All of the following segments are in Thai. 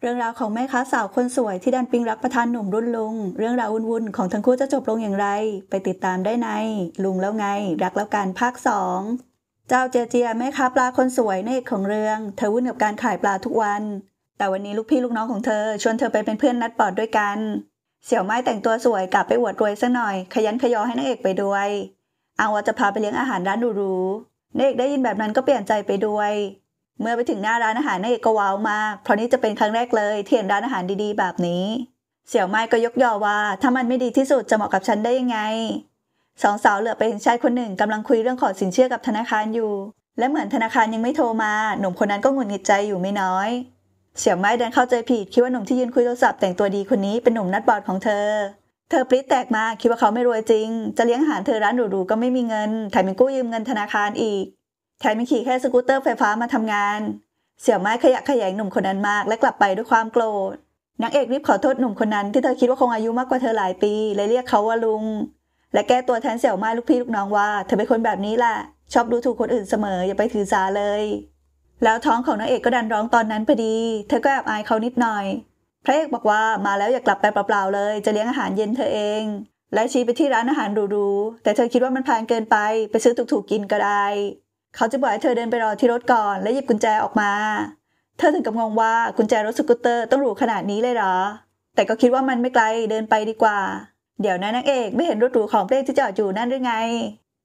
เรื่องราวของแม่ค้าสาวคนสวยที่ดันปิงรักประธานหนุ่มรุ่นลุงเรื่องราววุ่นๆ ของทั้งคู่จะจบลงอย่างไร ไปติดตามได้ใน ลุงแล้วไง รักแล้วกันภาคสองเจ้าเจเจียแม่ค้าปลาคนสวยในเอกของเรื่องเธอวุ่นกับการขายปลาทุกวัน แต่วันนี้ลูกพี่ลูกน้องของเธอชวนเธอไปเป็นเพื่อนนัดปอดด้วยกัน เสี่ยวไม้แต่งตัวสวยกลับไปอวดรวยสักหน่อยขยันขยอให้นางเอกไปด้วยอาว่าจะพาไปเลี้ยงอาหารร้านหรูๆนางเอกได้ยินแบบนั้นก็เปลี่ยนใจไปด้วยเมื่อไปถึงหน้าร้านอาหารนางเอกก็ว้าวมาก เพราะนี่จะเป็นครั้งแรกเลยที่เห็นร้านอาหารดีๆแบบนี้ เสี่ยวไม้ก็ยกยอว่าถ้ามันไม่ดีที่สุดจะเหมาะกับฉันได้ยังไง สองสาวเหลือไปเห็นชายคนหนึ่งกำลังคุยเรื่องขอสินเชื่อกับธนาคารอยู่ และเหมือนธนาคารยังไม่โทรมาหนุ่มคนนั้นก็หงุดหงิดใจอยู่ไม่น้อย เสี่ยวไม้เดินเข้าใจผิดคิดว่าหนุ่มที่ยืนคุยโทรศัพท์แต่งตัวดีคนนี้เป็นหนุ่มนัดบอดของเธอ เธอปริ้แตกมาคิดว่าเขาไม่รวยจริง จะเลี้ยงอาหารเธอร้านหรูๆ ก็ไม่มีเงินแถมยังกู้ยืมเงินธนาคารอีกแทยมีขี่แค่สกูตเตอร์ไฟฟ้ามาทำงาน เสี่ยวไม้ขยะขยงหนุ่มคนนั้นมากและกลับไปด้วยความโกรธ นางเอกรีบขอโทษหนุ่มคนนั้นที่เธอคิดว่าคงอายุมากกว่าเธอหลายปี เลยเรียกเขาว่าลุง และแก้ตัวแทนเสี่ยวไม้ลูกพี่ลูกน้องว่าเธอเป็นคนแบบนี้แหละชอบดูถูกคนอื่นเสมออย่าไปถือสาเลย แล้วท้องของนางเอกก็ดันร้องตอนนั้นพอดี เธอก็แอบอายเขานิดหน่อยพระเอกบอกว่ามาแล้วอย่ากลับไปเปล่าๆเลยจะเลี้ยงอาหารเย็นเธอเอง และชี้ไปที่ร้านอาหารหรูๆแต่เธอคิดว่ามันแพงเกินไปไปซื้อถูกๆกินก็ได้เขาจะบอกให้เธอเดินไปรอที่รถก่อนแลวหยิบกุญแจออกมา เธอถึงกับงงว่ากุญแจรถสกูตเตอร์ต้องหรูขนาดนี้เลยเหรอ แต่ก็คิดว่ามันไม่ไกลเดินไปดีกว่า เดี๋ยวนะนางเอกไม่เห็นรถหรูของเปรกที่จอดอยู่นั่นหรือไง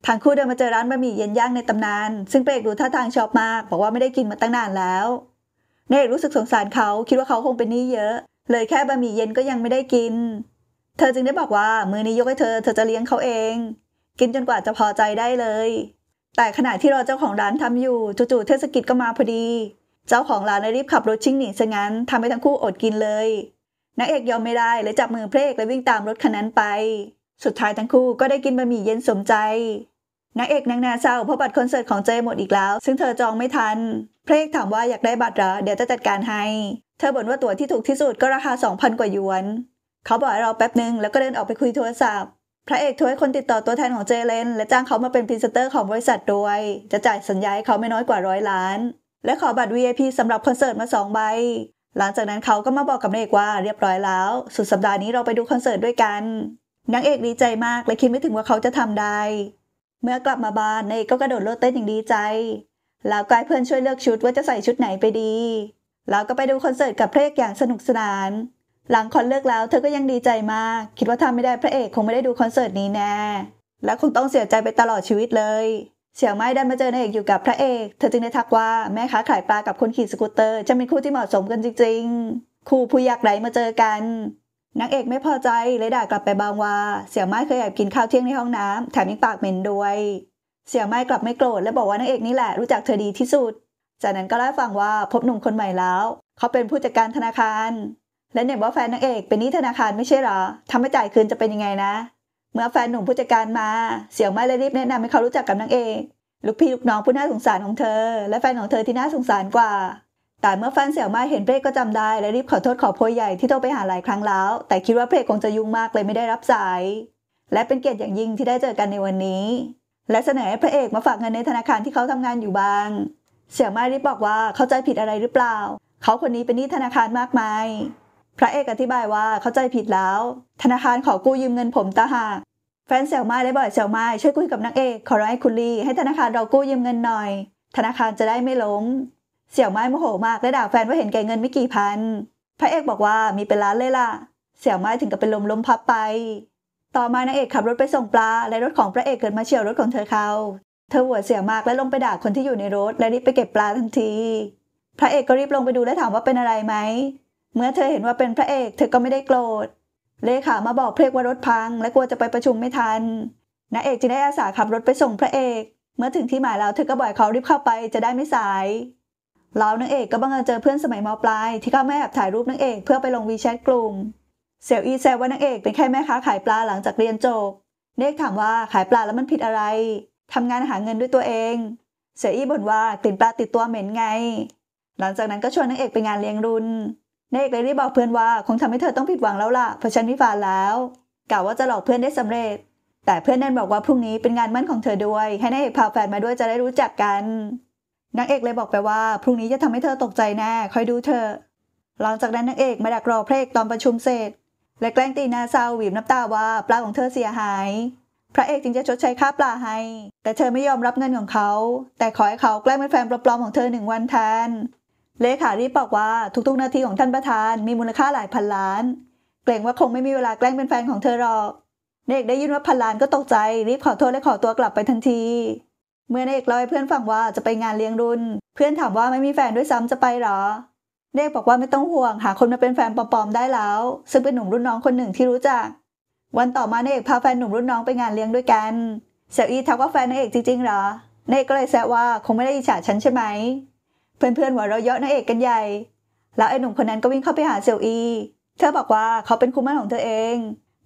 ทางคู่เดินมาเจอร้านบะหมี่เย็นย่างในตำนาน ซึ่งเปรกดูท่าทางชอบมากบอกว่าไม่ได้กินมาตั้งนานแล้วนางเอกรู้สึกสงสารเขาคิดว่าเขาคงเป็นหนี้เยอะ เลยแค่บะหมี่เย็นก็ยังไม่ได้กิน เธอจึงได้บอกว่ามือนี้ยกให้เธอเธอจะเลี้ยงเขาเอง กินจนกว่าจะพอใจได้เลยแต่ขณะที่รอเจ้าของร้านทำอยู่จู่ๆเทศกิจก็มาพอดี เจ้าของร้านเลยรีบขับรถชิ่งหนีซะงั้นทำให้ทั้งคู่อดกินเลยนักเอกยอมไม่ได้เลยจับมือเพลกและวิ่งตามรถคันนั้นไป สุดท้ายทั้งคู่ก็ได้กินบะหมี่เย็นสมใจนักเอกนางนาเศร้าเพราะบัตรคอนเสิร์ตของเจหมดอีกแล้ว ซึ่งเธอจองไม่ทันเพลกถามว่าอยากได้บัตรเหรอเดี๋ยวจะจัดการให้ เธอบ่นว่าตั๋วที่ถูกที่สุดก็ราคา2,000กว่าหยวน เขาบอกให้เราแป๊บหนึ่งแล้วก็เดินออกไปคุยโทรศัพท์พระเอกทวยคนติดต่อตัวแทนของเจเลนและจ้างเขามาเป็นพรีเซนเตอร์ของบริษัทด้วย จะจ่ายสัญญาให้เขาไม่น้อยกว่าร้อยล้าน และขอบัตร VIP สำหรับคอนเสิร์ตมาสองใบ หลังจากนั้นเขาก็มาบอกกับนางเอกว่าเรียบร้อยแล้ว สุดสัปดาห์นี้เราไปดูคอนเสิร์ตด้วยกันนางเอกดีใจมากและคิดไม่ถึงว่าเขาจะทำได้ เมื่อกลับมาบ้านนางเอกก็กระโดดโลดเต้นอย่างดีใจแล้วกายเพื่อนช่วยเลือกชุดว่าจะใส่ชุดไหนไปดีแล้วก็ไปดูคอนเสิร์ตกับเพลกอย่างสนุกสนานหลังคอนเลิกแล้ว เธอก็ยังดีใจมาก คิดว่าทำไม่ได้พระเอกคงไม่ได้ดูคอนเสิร์ตนี้แน่ และคงต้องเสียใจไปตลอดชีวิตเลย เสี่ยวไม้ดันมาเจอนายเอกอยู่กับพระเอก เธอจึงได้ทักว่าแม่ค้าขายปลากับคนขี่สกูตเตอร์จะเป็นคู่ที่เหมาะสมกันจริงๆ คู่ผู้ยากไร้มาเจอกันนางเอกไม่พอใจเลยด่ากลับไปบางว่า เสี่ยวไม้เคยแอบกินข้าวเที่ยงในห้องน้ำแถมยังปากเหม็นด้วย เสี่ยวไม้กลับไม่โกรธและบอกว่านางเอกนี่แหละรู้จักเธอดีที่สุด จากนั้นก็เล่าฟังว่าพบหนุ่มคนใหม่แล้ว เขาเป็นผู้จัดการธนาคารและเนี่ยว่าแฟนนางเอกเป็นนี้ธนาคารไม่ใช่หรอทำไม่จ่ายคืนจะเป็นยังไงนะ เมื่อแฟนหนุ่มผู้จัดการมา เสี่ยงไม่เลยรีบแนะนำให้เขารู้จักกับนางเอก ลูกพี่ลูกน้องผู้น่าสงสารของเธอ และแฟนของเธอที่น่าสงสารกว่า แต่เมื่อแฟนเสี่ยงไม่เห็นเพลก็จำได้และรีบขอโทษขอโพยใหญ่ที่โทรไปหาหลายครั้งแล้ว แต่คิดว่าเพลคงจะยุ่งมากเลยไม่ได้รับสาย และเป็นเกียรติอย่างยิ่งที่ได้เจอกันในวันนี้ และเสนอให้พระเอกมาฝากเงินในธนาคารที่เขาทำงานอยู่บ้าง เสี่ยงไม่รีบบอกว่าเข้าใจผิดอะไรหรือเปล่า เขาคนนี้เป็นหนี้ธนาคารมากมายพระเอกอธิบายว่าเข้าใจผิดแล้ว ธนาคารขอกู้ยืมเงินผมตาหาแฟนเซลไม้ได้บอกเซลไม้ช่วยคุยกับนางเอก ขอร้องให้คุณลีให้ธนาคารเรากู้ยืมเงินหน่อย ธนาคารจะได้ไม่ล้มเสี่ยวไม้โมโหมากและด่าแฟนว่าเห็นแก่เงินไม่กี่พันพระเอกบอกว่ามีเป็นล้านเลยล่ะ เสี่ยวไม้ถึงกับเป็นลมล้มพับไป ต่อมานางเอกขับรถไปส่งปลาและรถของพระเอกเกิดมาเฉี่ยวรถของเธอเขา เธอหัวเสียมากและลงไปด่าคนที่อยู่ในรถและรีบไปเก็บปลาทันที พระเอกก็รีบลงไปดูและถามว่าเป็นอะไรไหมเมื่อเธอเห็นว่าเป็นพระเอกเธอก็ไม่ได้โกรธ เลขามาบอกเพลกว่ารถพังและกลัวจะไปประชุมไม่ทันนาเอกจึงได้อาสาขับรถไปส่งพระเอก เมื่อถึงที่หมายแล้วเธอก็บ่อยเขารีบเข้าไปจะได้ไม่สายเรานางเอกก็บังเอิญเจอเพื่อนสมัยมปลาย ที่เข้าแม่แอบถ่ายรูปนางเอกเพื่อไปลงวีแชทกลุ่มเซลอีแซวว่านางเอกเป็นแค่แม่ค้าขายปลาหลังจากเรียนจบเนกถามว่าขายปลาแล้วมันผิดอะไรทำงานหาเงินด้วยตัวเองเซลอีบ่นว่ากลิ่นปลาติดตัวเหม็นไง หลังจากนั้นก็ชวนนางเอกไปงานเลี้ยงรุ่นนเอกเลยรีบบอกเพื่อนว่าคงทำให้เธอต้องผิดหวังแล้วล่ะเพราะฉันวิฟาแล้ว กล่าวว่าจะหลอกเพื่อนได้สำเร็จ แต่เพื่อนนั่นบอกว่าพรุ่งนี้เป็นงานมั่นของเธอด้วย ให้นายเอกพาแฟนมาด้วยจะได้รู้จักกันนางเอกเลยบอกไปว่าพรุ่งนี้จะทำให้เธอตกใจแน่ คอยดูเธอหลังจากนั้นนางเอกมาดักรอพระเอกตอนประชุมเสร็จและแกล้งตีนาซาหวีบน้ำตาว่า ปลาของเธอเสียหาย พระเอกจึงจะชดใช้ค่าปลาให้ แต่เธอไม่ยอมรับเงินของเขา แต่ขอให้เขาแกล้งเป็นแฟนปลอมๆของเธอหนึ่งวันแทนเลขารีบบอกว่าทุกๆนาทีของท่านประธานมีมูลค่าหลายพันล้าน เกรงว่าคงไม่มีเวลาแกล้งเป็นแฟนของเธอหรอกเนกได้ยินว่าพันล้านก็ตกใจ รีบขอโทษและขอตัวกลับไปทันที เมื่อเนกเล่าให้เพื่อนฟังว่าจะไปงานเลี้ยงรุ่น เพื่อนถามว่าไม่มีแฟนด้วยซ้ำจะไปหรอเนกบอกว่าไม่ต้องห่วง หาคนมาเป็นแฟนปลอมๆได้แล้ว ซึ่งเป็นหนุ่มรุ่นน้องคนหนึ่งที่รู้จัก วันต่อมาเนกพาแฟนหนุ่มรุ่นน้องไปงานเลี้ยงด้วยกันเซลอีทักว่าแฟนเอกจริงๆหรอเนกก็เลยแซวว่าคงไม่ได้อิจฉาฉันใช่ไหมเพื่อนๆหัวเราะเยาะนางเอกกันใหญ่ แล้วไอ้หนุ่มคนนั้นก็วิ่งเข้าไปหาเซียวอี เธอบอกว่าเขาเป็นคู่มั่นของเธอเอง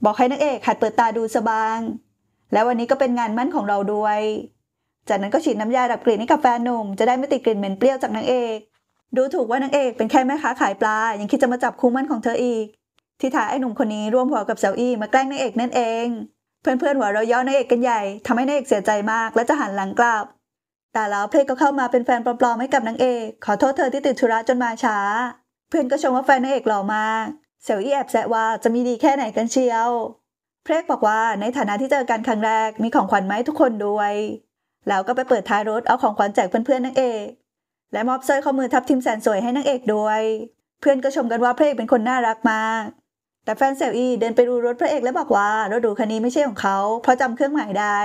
บอกให้นางเอกหัดเปิดตาดูสบาง และวันนี้ก็เป็นงานมั่นของเราด้วย จากนั้นก็ฉีดน้ำยาดับกลิ่นให้กับแฟนหนุ่มจะได้ไม่ติดกลิ่นเหม็นเปรี้ยวจากนางเอก ดูถูกว่านางเอกเป็นแค่แม่ค้าขายปลา ยังคิดจะมาจับคู่มั่นของเธออีก ที่ถ่ายไอ้หนุ่มคนนี้ร่วมหัวกับเซียวอีมาแกล้งนางเอกนั่นเอง เพื่อนๆหัวเราะเยาะนางเอกกันใหญ่ทำให้นางเอกเสียใจมากและจะหันหลังกลับแต่แล้วเพลก็เข้ามาเป็นแฟนปลอมๆให้กับนางเอก ขอโทษเธอที่ติดธุระจนมาช้า เพื่อนก็ชมว่าแฟนนางเอกหล่อมากเซลอี้แอบแซวว่าจะมีดีแค่ไหนกันเชียว เพลกบอกว่าในฐานะที่เจอกันครั้งแรกมีของขวัญไหมทุกคนด้วย แล้วก็ไปเปิดท้ายรถเอาของขวัญแจกเพื่อนๆนางเอกและมอบสร้อยข้อมือทับทิมแสนสวยให้นางเอกด้วยเพื่อนก็ชมกันว่าเพลกเป็นคนน่ารักมากแต่แฟนเซลอี้เดินไปดูรถพระเอกแล้วบอกว่ารถดูคันนี้ไม่ใช่ของเขา เพราะจำเครื่องหมายได้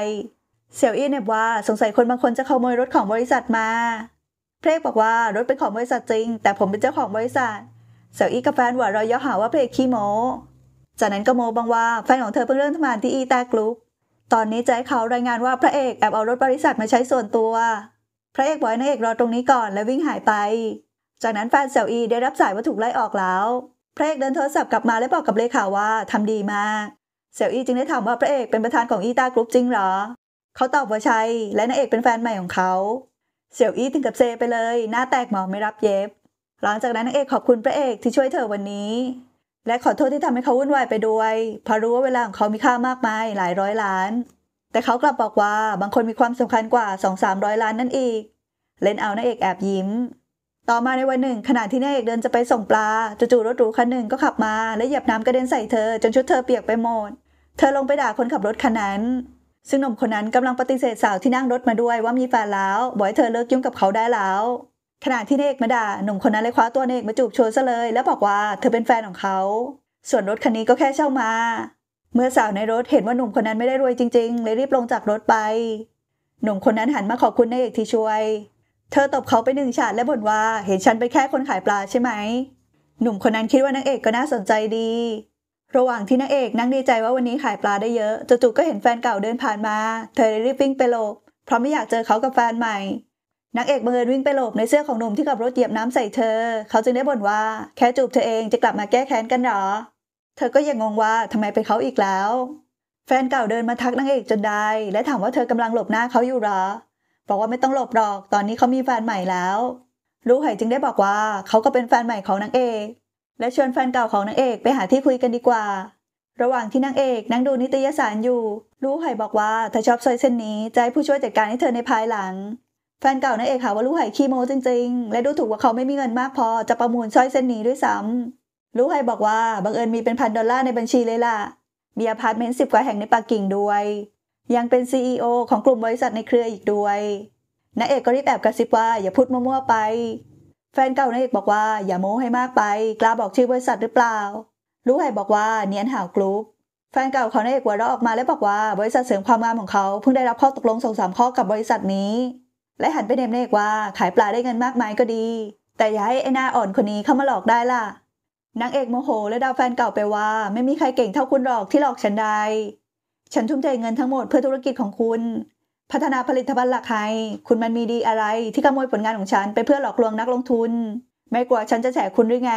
เซียวอี้เนี่ยว่าสงสัยคนบางคนจะขโมยรถของบริษัทมา เพลกบอกว่ารถเป็นของบริษัทจริงแต่ผมเป็นเจ้าของบริษัทเสี่ยวอี้กับแฟนหวัวเราย่อหาว่าเพลกขี้โมจากนั้นก็โมบังว่าแฟนของเธอเพิ่งเริ่มทำงานที่อีแตกลุกตอนนี้ใจเขารายงานว่าพระเอกแอบเอารถบริษัทมาใช้ส่วนตัว พระเอกบอกนางเอกรอตรงนี้ก่อนและวิ่งหายไป จากนั้นแฟนเสี่ยวอีได้รับสายว่าถูกไล่ออกแล้วพระเอกเดินโทรศัพท์กลับมาและบอกกับเลขาว่าทำดีมากเสี่ยวอีจึงได้ถามว่าพระเอกเป็นประธานของอีตากรุ๊ปจริงหรอเขาตอบว่าใช่และนางเอกเป็นแฟนใหม่ของเขา เสี่ยวอี้ถึงกับเซไปเลย หน้าแตกหมอไม่รับเย็บ หลังจากนั้นนางเอกขอบคุณพระเอกที่ช่วยเธอวันนี้ และขอโทษที่ทำให้เขาวุ่นวายไปด้วยเพราะรู้ว่าเวลาของเขามีค่ามากมายหลายร้อยล้าน แต่เขากลับบอกว่าบางคนมีความสำคัญกว่า2้อยล้านนั่นอีก เล่นเอานางเอกแอบยิ้ม ต่อมาในวันหนึ่งขณะที่นางเอกเดินจะไปส่งปลาจู่ๆรถหรูคันหนึ่งก็ขับมาและเหยียบน้ำกระเด็นใส่เธอจนชุดเธอเปียกไปหมด เธอลงไปด่าคนขับรถคันนั้นซึ่งหนุ่มคนนั้นกำลังปฏิเสธสาวที่นั่งรถมาด้วยว่ามีแฟนแล้วบอกให้เธอเลิกยุ่งกับเขาได้แล้ว ขณะที่เนกมาด่า หนุ่มคนนั้นเลยคว้าตัวเนกมาจูบโชว์ซะเลยแล้วบอกว่าเธอเป็นแฟนของเขา ส่วนรถคันนี้ก็แค่เช่ามา เมื่อสาวในรถเห็นว่าหนุ่มคนนั้นไม่ได้รวยจริงๆ เลยรีบลงจากรถไป หนุ่มคนนั้นหันมาขอบคุณเนกที่ช่วย เธอตบเขาไปหนึ่งฉาดและบ่นว่า เห็นฉันเป็นแค่คนขายปลาใช่ไหม หนุ่มคนนั้นคิดว่านางเอกก็น่าสนใจดีระหว่างที่นางเอกนั่งดีใจว่าวันนี้ขายปลาได้เยอะจู่ๆก็เห็นแฟนเก่าเดินผ่านมา เธอเลยรีบวิ่งไปหลบ เพราะไม่อยากเจอเขากับแฟนใหม่นางเอกบังเอิญวิ่งไปหลบในเสื้อของหนุ่มที่ขับรถเหยียบน้ำใส่เธอ เขาจึงได้บ่นว่า แค่จูบเธอเองจะกลับมาแก้แค้นกันหรอ เธอก็ยังงงว่าทำไมเป็นเขาอีกแล้ว แฟนเก่าเดินมาทักนางเอกจนได้ และถามว่าเธอกำลังหลบหน้าเขาอยู่หรอบอกว่าไม่ต้องหลบหรอก ตอนนี้เขามีแฟนใหม่แล้วรู้ไหจึงได้บอกว่าเขาก็เป็นแฟนใหม่ของนางเอกและชวนแฟนเก่าของนางเอกไปหาที่คุยกันดีกว่า ระหว่างที่นางเอกนั่งดูนิตยสารอยู่ ลู่ไห่บอกว่าเธอชอบซอยเส้นนี้จะให้ผู้ช่วยจัดการให้เธอในภายหลัง แฟนเก่านางเอกหาว่าลู่ไห่ขี้โม้จริงๆ และดูถูกว่าเขาไม่มีเงินมากพอจะประมูลซอยเส้นนี้ด้วยซ้ำลู่ไห่บอกว่าบังเอิญมีเป็นพันดอลลาร์ในบัญชีเลยล่ะ มีอพาร์ตเมนต์สิบกว่าแห่งในปักกิ่งด้วย ยังเป็นีโอของกลุ่มบริษัทในเครืออีกด้วย นางเอกก็รีบแอบกระซิบว่าอย่าพูดมั่วๆ ไปแฟนเก่านางเอกบอกว่าอย่าโม้ให้มากไป กล้าบอกชื่อบริษัทหรือเปล่ารู้ไหบอกว่าเนียนหาวกรุ๊ป แฟนเก่าของนายเอกหัวเราะออกมาและบอกว่าบริษัทเสริมความงามของเขาเพิ่งได้รับข้อตกลงสองสามข้อกับบริษัทนี้ และหันไปเนมนายเอกว่าขายปลาได้เงินมากมายก็ดี แต่อย่าให้ไอ้หน้าอ่อนคนนี้เข้ามาหลอกได้ล่ะนางเอกโมโห และดาวแฟนเก่าไปว่าไม่มีใครเก่งเท่าคุณหรอกที่หลอกฉันได้ ฉันทุ่มเทเงินทั้งหมดเพื่อธุรกิจของคุณพัฒนาผลิตภัณฑ์หลักใครคุณมันมีดีอะไรที่ขโมยผลงานของฉันไปเพื่อหลอกลวงนักลงทุน ไม่กลัวฉันจะแฉคุณหรือไง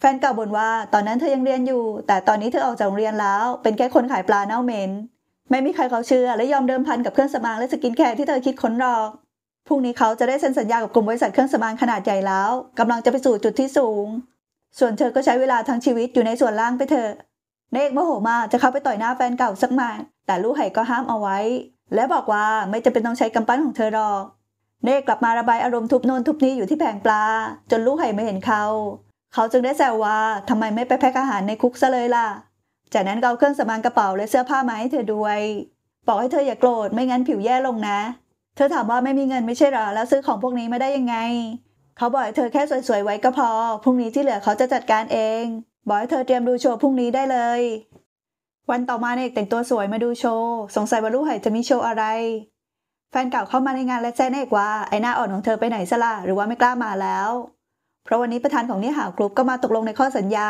แฟนเก่าบ่นว่า ตอนนั้นเธอยังเรียนอยู่ แต่ตอนนี้เธอออกจากโรงเรียนแล้ว เป็นแค่คนขายปลาเน่าเหม็น ไม่มีใครเขาเชื่อและยอมเดิมพันกับเครื่องสมางและสกินแคร์ที่เธอคิดค้นหรอกพรุ่งนี้เขาจะได้เซ็นสัญญากับกลุ่มบริษัทเครื่องสมางขนาดใหญ่แล้วกำลังจะไปสู่จุดที่สูง ส่วนเธอก็ใช้เวลาทั้งชีวิตอยู่ในส่วนล่างไปเถอะเนกโมโหมาจะเข้าไปต่อยหน้าแฟนเก่าสักมาแต่ลูกไห่ก็ห้ามเอาไว้และบอกว่าไม่จำเป็นต้องใช้กำปั้นของเธอหรอก เน่กลับมาระบายอารมณ์ทุบโนนทุบนี้อยู่ที่แผงปลา จนลูกไห่ไม่เห็นเขา เขาจึงได้แซวว่าทำไมไม่ไปแพ็คอาหารในคุกซะเลยล่ะ จากนั้นเอาเครื่องสมางกระเป๋าและเสื้อผ้ามาให้เธอด้วยบอกให้เธออย่าโกรธไม่งั้นผิวแย่ลงนะ เธอถามว่าไม่มีเงินไม่ใช่หรอแล้วซื้อของพวกนี้มาได้ยังไง เขาบอกให้เธอแค่สวยๆไว้ก็พอพรุ่งนี้ที่เหลือเขาจะจัดการเอง บอกให้เธอเตรียมดูโชว์พรุ่งนี้ได้เลยวันต่อมาเอกแต่งตัวสวยมาดูโชว์ สงสัยว่าลูกหายจะมีโชว์อะไร แฟนเก่าเข้ามาในงานและแจ้งเอกว่าไอ้หน้าอ่อนของเธอไปไหนซะละหรือว่าไม่กล้ามาแล้ว เพราะวันนี้ประธานของเนี่ยหากรุ๊ปก็มาตกลงในข้อสัญญา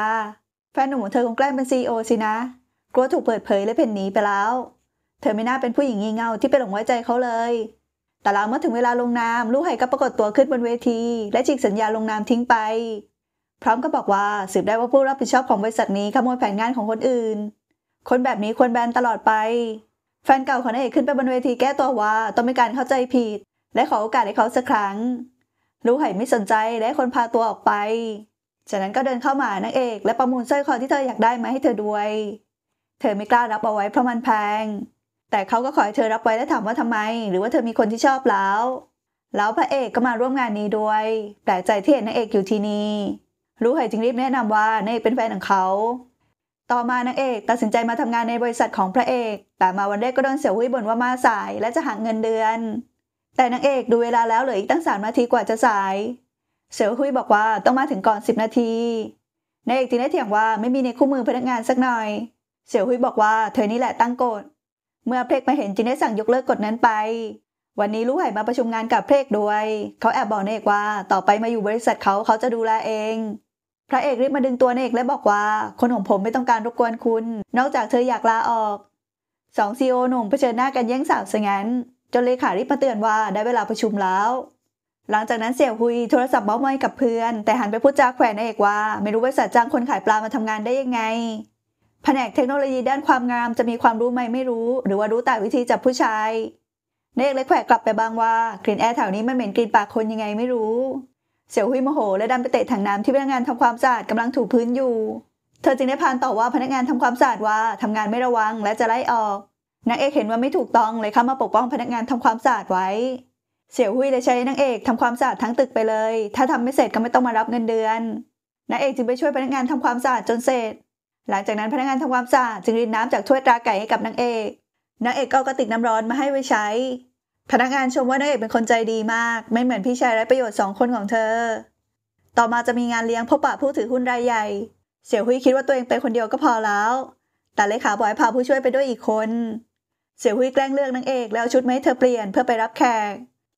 แฟนหนุ่มของเธอคงแกล้งเป็นซีอสินะกลัวถูกเปิดเผยและเพ่นหนีไปแล้ว เธอไม่น่าเป็นผู้หญิงงี่เง่าที่ไปหลงไว้ใจเขาเลย แต่แล้วเมื่อถึงเวลาลงนามลูกหายก็ปรากฏตัวขึ้นบนเวที และฉีกสัญญาลงนามทิ้งไป พร้อมก็บอกว่าสืบได้ว่าผู้รับผิดชอบของบริษัทนี้ขโมยแผนงานของคนอื่นคนแบบนี้ควรแบนตลอดไป แฟนเก่าของนายเอกขึ้นไปบนเวทีแก้ตัวว่าต้องมีการเข้าใจผิด และขอโอกาสให้เขาสักครั้ง รู้ไหไม่สนใจและคนพาตัวออกไป จากนั้นก็เดินเข้ามานางเอกและประมูลสร้อยคอที่เธออยากได้มาให้เธอด้วย เธอไม่กล้ารับเอาไว้เพราะมันแพง แต่เขาก็ขอให้เธอรับไว้และถามว่าทำไม หรือว่าเธอมีคนที่ชอบแล้ว แล้วพระเอกก็มาร่วมงานนี้ด้วย แปลกใจที่เห็นนางเอกอยู่ที่นี่ รู้ไหจึงรีบแนะนำว่านางเอกเป็นแฟนของเขาต่อมานางเอกตัดสินใจมาทำงานในบริษัทของพระเอก แต่มาวันแรกก็โดนเสี่ยวหุยบ่นว่ามาสายและจะหักเงินเดือน แต่นางเอกดูเวลาแล้วเหลืออีกตั้งสามนาทีกว่าจะสาย เสี่ยวหุยบอกว่าต้องมาถึงก่อนสิบนาทีนางเอกจึงได้เถียงว่าไม่มีในคู่มือพนักงานสักหน่อย เสี่ยวหุยบอกว่าเธอนี่แหละตั้งกฎเมื่อเพลกมาเห็นจึงได้สั่งยกเลิกกฎนั้นไป วันนี้ลู่ไห่มาประชุมงานกับเพลกด้วย เขาแอบบอกนางเอกว่า ต่อไปมาอยู่บริษัทเขาเขาจะดูแลเองพระเอกรีบมาดึงตัวนางเอกและบอกว่า คนของผมไม่ต้องการรบกวนคุณ นอกจากเธออยากลาออกสองซีโอหนุ่มเผชิญหน้ากันแย่งสาวซะงั้น จนเลขารีบมาเตือนว่า ได้เวลาประชุมแล้ว หลังจากนั้นเสี่ยวฮุยโทรศัพท์เมาไม้กับเพื่อน แต่หันไปพูดจาแขวนนางเอกว่าไม่รู้บริษัทจ้างคนขายปลามาทำงานได้ยังไง แผนกเทคโนโลยีด้านความงามจะมีความรู้ไหมไม่รู้ หรือว่ารู้แต่วิธีจับผู้ชายนเนกเลยแขวกกลับไปบ้างว่ากลิ่นแอร์แถวนี้มันเหม็นกลิ่นปากคนยังไงไม่รู้เสี่ยวหุยโมโหและดันไปเตะถังน้ำที่พนักงานทำความสะอาดกำลังถูพื้นอยู่ เธอจึงได้พานต่อว่าพนักงานทำความสะอาดว่า ทำงานไม่ระวังและจะไล่ออก นางเอกเห็นว่าไม่ถูกต้องเลยเข้ามาปกป้องพนักงานทำความสะอาดไว้ เสี่ยวหุยเลยใช้นางเอกทำความสะอาดทั้งตึกไปเลย ถ้าทำไม่เสร็จก็ไม่ต้องมารับเงินเดือน นางเอกจึงไปช่วยพนักงานทำความสะอาดจนเสร็จ หลังจากนั้นพนักงานทำความสะอาดจึงรินน้ำจากถ้วยตราไก่ให้กับนางเอก นางเอกก็กระติกน้ำร้อนมาให้ไว้ใช้พนักงานชมว่านางเอกเป็นคนใจดีมาก ไม่เหมือนพี่ชายไร้ประโยชน์สองคนของเธอต่อมาจะมีงานเลี้ยงพบปะผู้ถือหุ้นรายใหญ่เสี่ยวฮุยคิดว่าตัวเองไปคนเดียวก็พอแล้ว แต่เลขาบอยพาผู้ช่วยไปด้วยอีกคน เสี่ยวฮุยแกล้งเลือกนางเอกแล้วชุดไม่เธอเปลี่ยนเพื่อไปรับแขก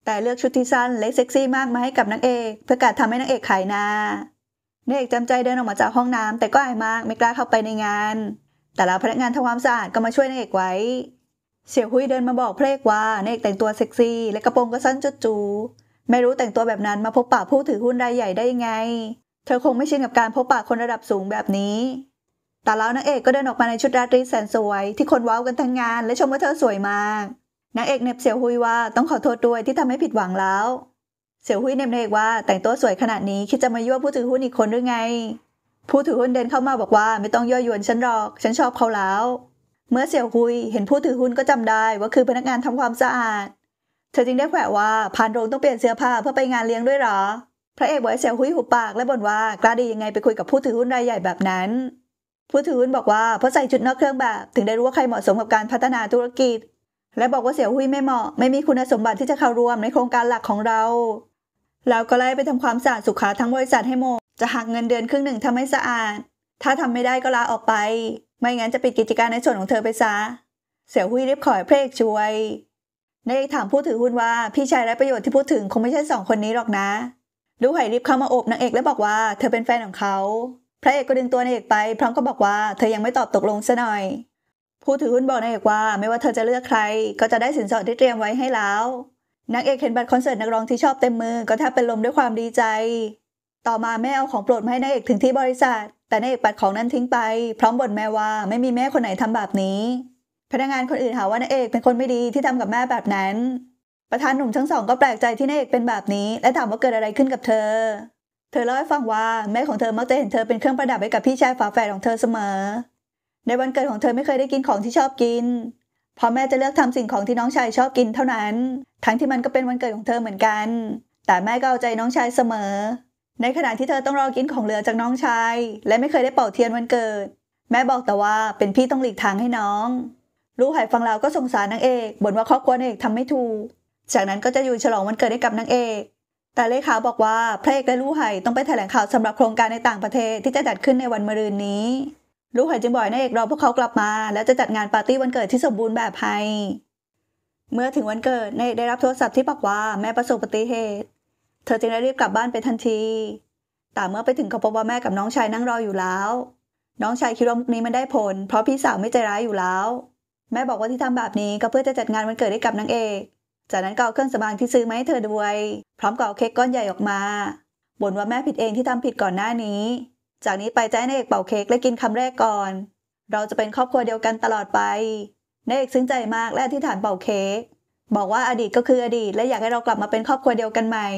แต่เลือกชุดที่สั้นเล็กเซ็กซี่มากมาให้กับนางเอก เพื่อการทำให้นางเอกขายหน้านางเอกจำใจเดินออกมาจากห้องน้ำ แต่ก็อายมากไม่กล้าเข้าไปในงาน แต่แล้วพนักงานทำความสะอาดก็มาช่วยนางเอกไว้เสี่ยวฮุยเดินมาบอกเพลกว่าเนกแต่งตัวเซ็กซี่และกระโปรงก็สั้นจุดจูไม่รู้แต่งตัวแบบนั้นมาพบปะผู้ถือหุ้นรายใหญ่ได้ยังไง เธอคงไม่ชินกับการพบปะคนระดับสูงแบบนี้ แต่แล้วนางเอกก็เดินออกมาในชุดราตรีแสนสวยที่คนว้าวกันทั้งงานและชมว่าเธอสวยมากนางเอกเน็บเสี่ยวฮุยว่าต้องขอโทษด้วยที่ทำให้ผิดหวังแล้ว เสี่ยวฮุยเน็บเอกว่า แต่งตัวสวยขนาดนี้คิดจะมายั่วผู้ถือหุ้นอีกคนหรือไง ผู้ถือหุ้นเดินเข้ามาบอกว่าไม่ต้องยั่วยวนฉันหรอก ฉันชอบเขาแล้วเมื่อเสี่ยวฮุย เห็นผู้ถือหุ้นก็จำได้ว่าคือพนักงานทำความสะอาดเธอจึงได้แขวะว่าพานโรงต้องเปลี่ยนเสื้อผ้าเพื่อไปงานเลี้ยงด้วยหรอ พระเอกไว้เสี่ยวฮุยหุบปากและบ่นว่า กล้าดียังไงไปคุยกับผู้ถือหุ้นรายใหญ่แบบนั้น ผู้ถือหุ้นบอกว่าเพราะใส่ชุดนอกเครื่องแบบ ถึงได้รู้ว่าใครเหมาะสมกับการพัฒนาธุรกิจ และบอกว่าเสี่ยวฮุยไม่เหมาะ ไม่มีคุณสมบัติที่จะเข้าร่วมในโครงการหลักของเราแล้วก็ไล่ไปทำความสะอาดสุขาทั้งบริษัทให้หมดจะหักเงินเดือนครึ่งหนึ่งทำให้สะอาด ถ้าทำไม่ได้ก็ลาออกไปไม่งั้นจะปิดกิจการในส่วนของเธอไปซะ เสี่ยวหุยรีบขอให้เพลกช่วยนายเอกถามผู้ถือหุ้นว่าพี่ชายและประโยชน์ที่พูดถึงคงไม่ใช่สองคนนี้หรอกนะลู่ไห่รีบเข้ามาโอบนางเอกและบอกว่าเธอเป็นแฟนของเขา พระเอกก็ดึงตัวนางเอกไป พร้อมก็บอกว่าเธอยังไม่ตอบตกลงซะหน่อย ผู้ถือหุ้นบอกนางเอกว่าไม่ว่าเธอจะเลือกใคร ก็จะได้สินสอดที่เตรียมไว้ให้แล้ว นางเอกเห็นบัตรคอนเสิร์ตนักร้องที่ชอบเต็มมือก็แทบเป็นลมด้วยความดีใจต่อมาแม่เอาของโปรดมาให้นายเอกถึงที่บริษัท แต่นายเอกปัดของนั้นทิ้งไป พร้อมบ่นแม่ว่าไม่มีแม่คนไหนทำแบบนี้ พนักงานคนอื่นหาว่านายเอกเป็นคนไม่ดีที่ทำกับแม่แบบนั้น ประธานหนุ่มทั้งสองก็แปลกใจที่นายเอกเป็นแบบนี้ และถามว่าเกิดอะไรขึ้นกับเธอ เธอเล่าให้ฟังว่าแม่ของเธอมักจะเห็นเธอเป็นเครื่องประดับไว้กับพี่ชายฝาแฝดของเธอเสมอ ในวันเกิดของเธอไม่เคยได้กินของที่ชอบกินพราะแม่จะเลือกทำสิ่งของที่น้องชายชอบกินเท่านั้น ทั้งที่มันก็เป็นวันเกิดของเธอเหมือนกัน แต่แม่ก็เอาใจน้องชายเสมอในขณะที่เธอต้องรอกินของเหลือจากน้องชายและไม่เคยได้เป่าเทียนวันเกิด แม่บอกแต่ว่าเป็นพี่ต้องหลีกทางให้น้อง ลูกหายฟังแล้วก็สงสารนางเอกบ่นว่าครอบครัวนางเอกทำไม่ถูกจากนั้นก็จะอยู่ฉลองวันเกิดให้กับนางเอกแต่เลขาบอกว่าพระเอกและลูกหายต้องไปแถลงข่าวสำหรับโครงการในต่างประเทศที่จะจัดขึ้นในวันมะรืนนี้ลูกหายจึงบ่อยนางเอกรอพวกเขากลับมา แล้วจะจัดงานปาร์ตี้วันเกิดที่สมบูรณ์แบบให้เมื่อถึงวันเกิดนายเอกได้รับโทรศัพท์ที่บอกว่าแม่ประสบอุบัติเหตุเธอจึงได้รีบกลับบ้านไปทันที แต่เมื่อไปถึงก็พบว่าแม่กับน้องชายนั่งรออยู่แล้ว น้องชายคิดว่ามุกนี้มันได้ผล เพราะพี่สาวไม่ใจร้ายอยู่แล้ว แม่บอกว่าที่ทำแบบนี้ก็เพื่อจะจัดงานวันเกิดให้กับนางเอก จากนั้นก็เอาเครื่องสำอางที่ซื้อมาให้เธอด้วย พร้อมกับเอาเค้กก้อนใหญ่ออกมาบ่นว่าแม่ผิดเองที่ทำผิดก่อนหน้านี้ จากนี้ไปใจนางเอกเป่าเค้กและกินคำแรกก่อน เราจะเป็นครอบครัวเดียวกันตลอดไปนางเอกซึ้งใจมากและที่ฐานเป่าเค้ก บอกว่าอดีตก็คืออดีต และอยากให้เรากลับมาเป็นครอบครัวเดียวกันใหม่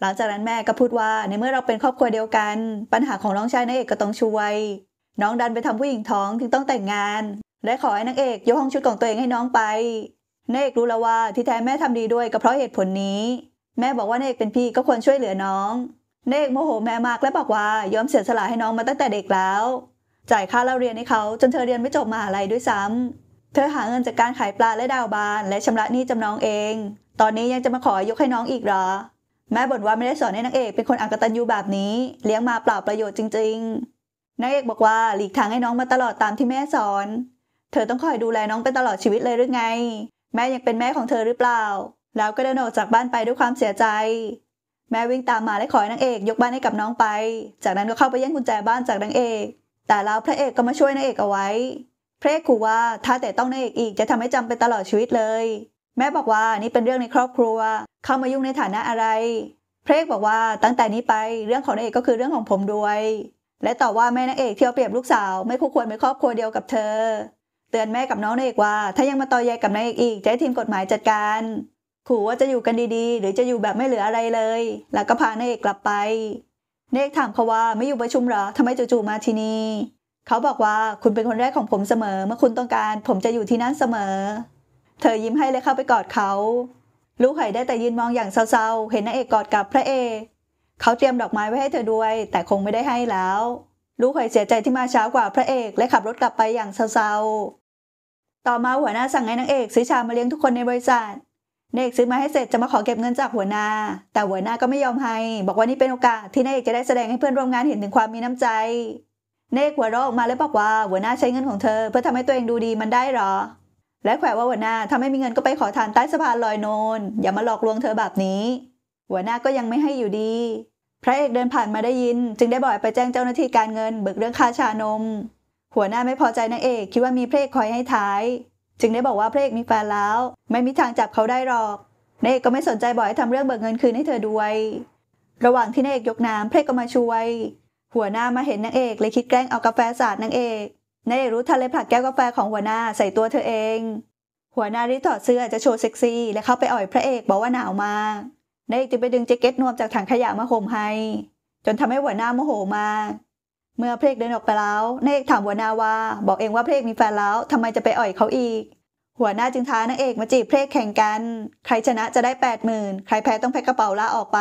หลังจากนั้นแม่ก็พูดว่าในเมื่อเราเป็นครอบครัวเดียวกัน ปัญหาของน้องชายนางเอกก็ต้องช่วย น้องดันไปทำผู้หญิงท้องถึงต้องแต่งงาน และขอให้นางเอกยกห้องชุดของตัวเองให้น้องไปนางเอกรู้แล้วว่าที่แท้แม่ทำดีด้วยก็เพราะเหตุผลนี้ แม่บอกว่านางเอกเป็นพี่ก็ควรช่วยเหลือน้องนางเอกโมโหแม่มากและบอกว่ายอมเสียสละให้น้องมาตั้งแต่เด็กแล้ว จ่ายค่าเล่าเรียนให้เขาจนเธอเรียนไม่จบมหาลัยด้วยซ้ำเธอหาเงินจากการขายปลาและดาวบานและชำระหนี้จำนองเอง ตอนนี้ยังจะมาขอยกให้น้องอีกเหรอแม่บ่นว่าไม่ได้สอนให้นางเอกเป็นคนอักตันยูแบบนี้ เลี้ยงมาเปล่าประโยชน์จริงๆนางเอกบอกว่าหลีกทางให้น้องมาตลอดตามที่แม่สอน เธอต้องคอยดูแลน้องไปตลอดชีวิตเลยหรือไง แม่ยังเป็นแม่ของเธอหรือเปล่า แล้วก็เดินออกจากบ้านไปด้วยความเสียใจ แม่วิ่งตามมาและขอให้นางเอกยกบ้านให้กับน้องไป จากนั้นก็เข้าไปแย่งกุญแจบ้านจากนางเอก แต่แล้วพระเอกก็มาช่วยนางเอกเอาไว้พระเอกขู่ว่าถ้าแต่ต้องนางเอกอีกจะทำให้จำไปตลอดชีวิตเลยแม่บอกว่านี่เป็นเรื่องในครอบครัว เข้ามายุ่งในฐานะอะไร เพลกบอกว่าตั้งแต่นี้ไปเรื่องของนางเอกก็คือเรื่องของผมด้วย และต่อว่าแม่นางเอกเที่ยวเปรียบลูกสาวไม่คู่ควรเป็นครอบครัวเดียวกับเธอ เตือนแม่กับน้องนางเอกว่า ถ้ายังมาต่อยแยกับนางเอกอีก จะให้ทีมกฎหมายจัดการ ขู่ว่าจะอยู่กันดีๆ หรือจะอยู่แบบไม่เหลืออะไรเลย แล้วก็พานางเอกกลับไปนางเอกถามเขาว่าไม่อยู่ประชุมหรอทำไมจู่ๆมาที่นี่ เขาบอกว่าคุณเป็นคนแรกของผมเสมอเมื่อคุณต้องการ ผมจะอยู่ที่นั่นเสมอเธอยิ้มให้และเข้าไปกอดเขา ลูกไห่ได้แต่ยืนมองอย่างเศร้าๆเห็นนางเอกกอดกับพระเอกเขาเตรียมดอกไม้ไว้ให้เธอด้วย แต่คงไม่ได้ให้แล้ว ลูกไห่เสียใจที่มาช้ากว่าพระเอกและขับรถกลับไปอย่างเศร้าๆต่อมาหัวหน้าสั่งให้นางเอกซื้อชามาเลี้ยงทุกคนในบริษัทนางเอกซื้อมาให้เสร็จจะมาขอเก็บเงินจากหัวหน้า แต่หัวหน้าก็ไม่ยอมให้ บอกว่านี่เป็นโอกาส ที่นางเอกจะได้แสดงให้เพื่อนร่วมงานเห็นถึงความมีน้ำใจเนกหัวเราะออกมาแล้วบอกว่าหัวหน้าใช้เงินของเธอเพื่อทำให้ตัวเองดูดีมันได้หรอและแขวะว่าหัวหน้าถ้าไม่มีเงินก็ไปขอทานใต้สะพานลอยโนนอย่ามาหลอกลวงเธอแบบนี้ หัวหน้าก็ยังไม่ให้อยู่ดีพระเอกเดินผ่านมาได้ยิน จึงได้บอกไปแจ้งเจ้าหน้าที่การเงินเบิกเรื่องค่าชานม หัวหน้าไม่พอใจนางเอกคิดว่ามีพระเอกคอยให้ท้าย จึงได้บอกว่าพระเอกมีแฟนแล้ว ไม่มีทางจับเขาได้หรอกนางเอกก็ไม่สนใจบอกให้ทำเรื่องเบิกเงินคืนให้เธอด้วยระหว่างที่นางเอกยกน้ำพระเอกก็มาช่วย หัวหน้ามาเห็นนางเอกเลยคิดแกล้งเอากาแฟสาดนางเอกนายเรู้ทันเลยผลักแก้วกาแฟของหัวหน้าใส่ตัวเธอเอง หัวหน้ารีถอดเสื้อจะโชว์เซ็กซี่และเข้าไปอ่อยพระเอกบอกว่าหนาวมากนายเอกจึงไปดึงแจ็คเก็ตนวมจากถังขยะมาห่มให้ จนทำให้หัวหน้าโมโหมากเมื่อพระเอกเดินออกไปแล้วนายเอกถามหัวหน้าว่า บอกเองว่าพระเอกมีแฟนแล้วทำไมจะไปอ่อยเขาอีก หัวหน้าจึงท้านางเอกมาจีบพระเอกแข่งกัน ใครชนะจะได้แปดหมื่นใครแพ้ต้องแพ็คกระเป๋าลาออกไป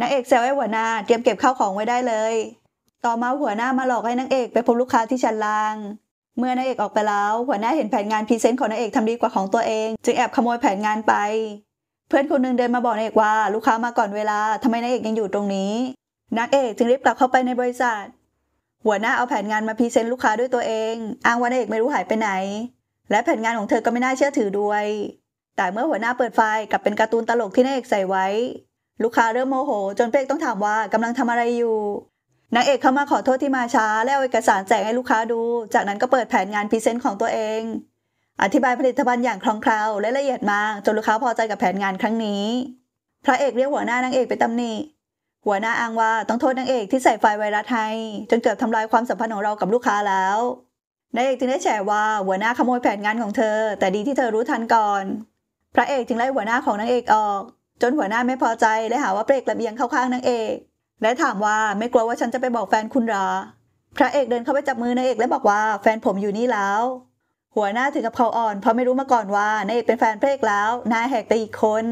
นางเอกแซวให้หัวหน้าเตรียมเก็บข้าวของไว้ได้เลยต่อมาหัวหน้ามาหลอกให้นางเอก ไปพบลูกค้าที่ชั้นล่าง เมื่อนางเอกออกไปแล้วหัวหน้าเห็นแผนงานพรีเซนต์ของนางเอกทำดีกว่าของตัวเอง จึงแอบขโมยแผนงานไป เพื่อนคนหนึ่งเดินมาบอกนางเอกว่าลูกค้ามาก่อนเวลาทำไมนางเอกยังอยู่ตรงนี้นางเอกจึงรีบกลับเข้าไปในบริษัท หัวหน้าเอาแผนงานมาพรีเซนต์ลูกค้าด้วยตัวเอง อ้างว่านางเอกไม่รู้หายไปไหน และแผนงานของเธอก็ไม่น่าเชื่อถือด้วย แต่เมื่อหัวหน้าเปิดไฟล์กลับเป็นการ์ตูนตลกที่นางเอกใส่ไว้ ลูกค้าเริ่มโมโห จนเป๊กต้องถามว่ากำลังทำอะไรอยู่นางเอกเข้ามาขอโทษที่มาช้า แล้วเอกสารแจกให้ลูกค้าดู จากนั้นก็เปิดแผนงานพรีเซนต์ของตัวเอง อธิบายผลิตภัณฑ์อย่างคล่องแคล่วและละเอียดมาก จนลูกค้าพอใจกับแผนงานครั้งนี้ พระเอกเรียกหัวหน้านางเอกไปตำหนิ หัวหน้าอ้างว่าต้องโทษนางเอกที่ใส่ไฟไวรัสไทยจนเกือบทำลายความสัมพันธ์ของเรากับลูกค้าแล้ว นายเอกจึงได้แฉว่าหัวหน้าขโมยแผนงานของเธอ แต่ดีที่เธอรู้ทันก่อน พระเอกจึงไล่หัวหน้าของนางเอกออก จนหัวหน้าไม่พอใจและหาว่าเปรกลำเอียงเข้าข้างนางเอกและถามว่าไม่กลัวว่าฉันจะไปบอกแฟนคุณหรอ พระเอกเดินเข้าไปจับมือนายเอกและบอกว่าแฟนผมอยู่นี่แล้ว หัวหน้าถึงกับเขาอ่อน เพราะไม่รู้มาก่อนว่านายเอกเป็นแฟนพระเอกแล้วนายแหกไปอีกคน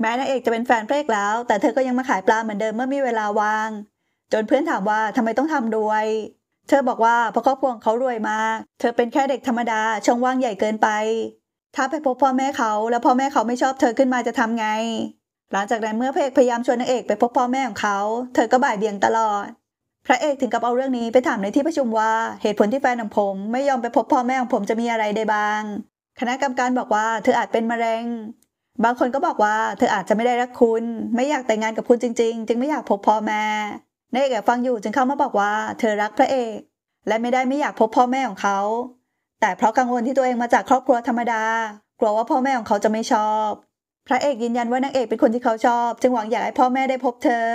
แม้นายเอกจะเป็นแฟนพระเอกแล้วแต่เธอก็ยังมาขายปลาเหมือนเดิมเมื่อมีเวลาว่าง จนเพื่อนถามว่าทำไมต้องทำด้วย เธอบอกว่าเพราะครอบครัวเขารวยมาก เธอเป็นแค่เด็กธรรมดาช่องว่างใหญ่เกินไป ถ้าไปพบพ่อแม่เขาแล้วพ่อแม่เขาไม่ชอบเธอขึ้นมาจะทำไงหลังจากนั้นเมื่อพระเอกพยายามชวนนางเอกไปพบพ่อแม่ของเขา เธอก็บ่ายเบียงตลอด พระเอกถึงกับเอาเรื่องนี้ไปถามในที่ประชุมว่า เหตุผลที่แฟนของผม ไม่ยอมไปพบพ่อแม่ของผมจะมีอะไรได้บ้าง คณะกรรมการบอกว่า เธออาจเป็นมะเร็ง บางคนก็บอกว่า เธออาจจะไม่ได้รักคุณ ไม่อยากแต่งงานกับคุณจริงๆ จึงไม่อยากพบพ่อแม่นางเอกฟังอยู่จึงเข้ามาบอกว่าเธอรักพระเอก และไม่ได้ไม่อยากพบพ่อแม่ของเขา แต่เพราะกังวลที่ตัวเองมาจากครอบครัวธรรมดา กลัวว่าพ่อแม่ของเขาจะไม่ชอบพระเอกยืนยันว่านางเอกเป็นคนที่เขาชอบ จึงหวังอยากให้พ่อแม่ได้พบเธอ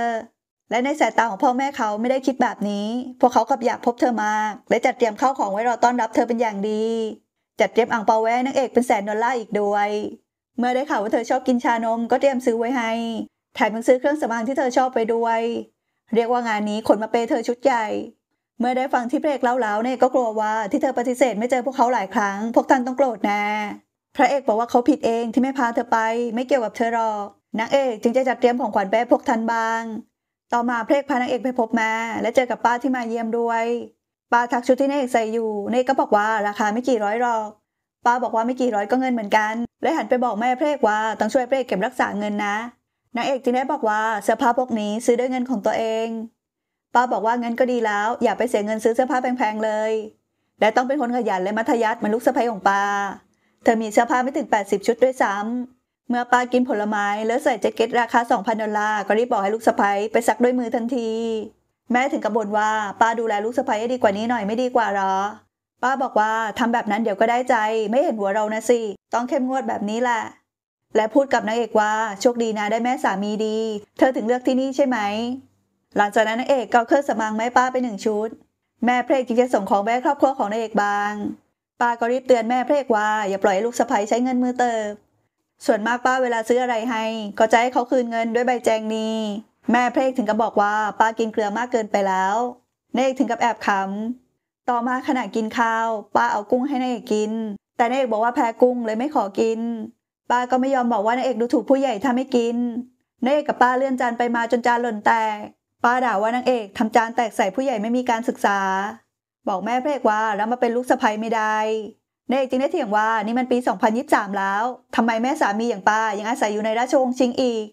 และในสายตาของพ่อแม่เขาไม่ได้คิดแบบนี้ พวกเขากับอยากพบเธอมาก และจัดเตรียมข้าวของไว้รอต้อนรับเธอเป็นอย่างดี จัดเตรียมอ่างเปาแว้นางเอกเป็นแสนดอลลาร์อีกด้วย เมื่อได้ข่าวว่าเธอชอบกินชานม ก็เตรียมซื้อไว้ให้แถมยังซื้อเครื่องสำอางที่เธอชอบไปด้วย เรียกว่างานนี้ขนมาเปเธอชุดใหญ่ เมื่อได้ฟังที่พระเอกเล่าแล้วเนี่ยก็กลัวว่าที่เธอปฏิเสธ ไม่เจอพวกเขาหลายครั้งพวกท่านต้องโกรธแน่พระเอกบอกว่าเขาผิดเองที่ไม่พาเธอไป ไม่เกี่ยวกับเธอหรอก นางเอกจึงจะจัดเตรียมของขวัญไปพวกทันบาง ต่อมาพระเอกพานางเอกไปพบแม่และเจอกับป้าที่มาเยี่ยมด้วย ป้าทักชุดที่นางเอกใส่อยู่นางเอกก็บอกว่าราคาไม่กี่ร้อยหรอก ป้าบอกว่าไม่กี่ร้อยก็เงินเหมือนกัน และหันไปบอกแม่พระเอกว่าต้องช่วยพระเอกเก็บรักษาเงินนะ นางเอกจึงได้บอกว่าเสื้อผ้าพวกนี้ซื้อด้วยเงินของตัวเอง ป้าบอกว่าเงินก็ดีแล้ว อย่าไปเสียเงินซื้อเสื้อผ้าแพงๆเลย และต้องเป็นคนขยันและมัธยัถ์เหมือนลูกสะใภ้ของป้าธอมีเสื้อผ้าไม่ถึง 80 ชุดด้วยซ้ำ เมื่อป้ากินผลไม้แล้วใส่แจ็คเก็ตราคา 2,000ดอลลาร์ก็รีบบอกให้ลูกสะใภ้ไปซักด้วยมือทันที แม่ถึงกับบ่นว่าป้าดูแลลูกสะใภ้ให้ดีกว่านี้หน่อยไม่ดีกว่าหรอ ป้าบอกว่าทำแบบนั้นเดี๋ยวก็ได้ใจ ไม่เห็นหัวเรานะสิ ต้องเข้มงวดแบบนี้แหละ และพูดกับนางเอกว่า โชคดีนะได้แม่สามีดี เธอถึงเลือกที่นี่ใช่ไหมหลังจากนั้นนางเอกก็เคลื่อนสมังแม่ป้าไปหนึ่งชุดแม่เพลงจึงจะส่งของแม่ครอบครัวของนางเอกบางป้าก็รีบเตือนแม่เพลกว่าอย่าปล่อยลูกสะใภ้ใช้เงินมือเติบส่วนมากป้าเวลาซื้ออะไรให้ก็จะให้เขาคืนเงินด้วยใบแจงนี้ แม่เพลกถึงกับบอกว่าป้ากินเกลือมากเกินไปแล้ว เนกถึงกับแอบขำต่อมาขณะกินข้าวป้าเอากุ้งให้นายเอกกิน แต่นายเอกบอกว่าแพ้กุ้งเลยไม่ขอกิน ป้าก็ไม่ยอมบอกว่านายเอกดูถูกผู้ใหญ่ถ้าไม่กินนายเอกกับป้าเลื่อนจานไปมาจนจานหล่นแตก ป้าด่าว่านางเอกทำจานแตกใส่ผู้ใหญ่ไม่มีการศึกษาบอกแม่พระเอกว่าแล้วมาเป็นลูกสะใภ้ไม่ได้นเอกจึงได้เถียงว่านี่มันปี 2023 แล้ว ทำไมแม่สามีอย่างป้ายังอาศัยอยู่ในราชวงศ์ชิงอีก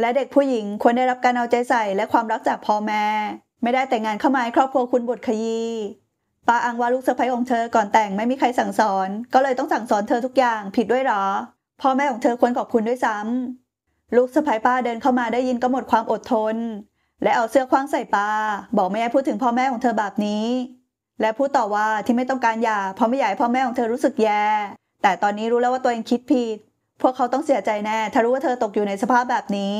และเด็กผู้หญิงควรได้รับการเอาใจใส่และความรักจากพ่อแม่ ไม่ได้แต่งงานเข้ามาครอบครัวคุณบทขยีป้าอ้างว่าลูกสะใภ้ของเธอก่อนแต่งไม่มีใครสั่งสอน ก็เลยต้องสั่งสอนเธอทุกอย่าง ผิดด้วยหรอ พ่อแม่ของเธอควรขอบคุณด้วยซ้ำ ลูกสะใภ้ป้าเดินเข้ามาได้ยินก็หมดความอดทน และเอาเสื้อคว้างใส่ป้า บอกไม่ให้พูดถึงพ่อแม่ของเธอแบบนี้และพูดต่อว่าที่ไม่ต้องการหย่าเพราะไม่อยากพ่อแม่ของเธอรู้สึกแย่ แต่ตอนนี้รู้แล้วว่าตัวเองคิดผิด พวกเขาต้องเสียใจแน่ ถ้ารู้ว่าเธอตกอยู่ในสภาพแบบนี้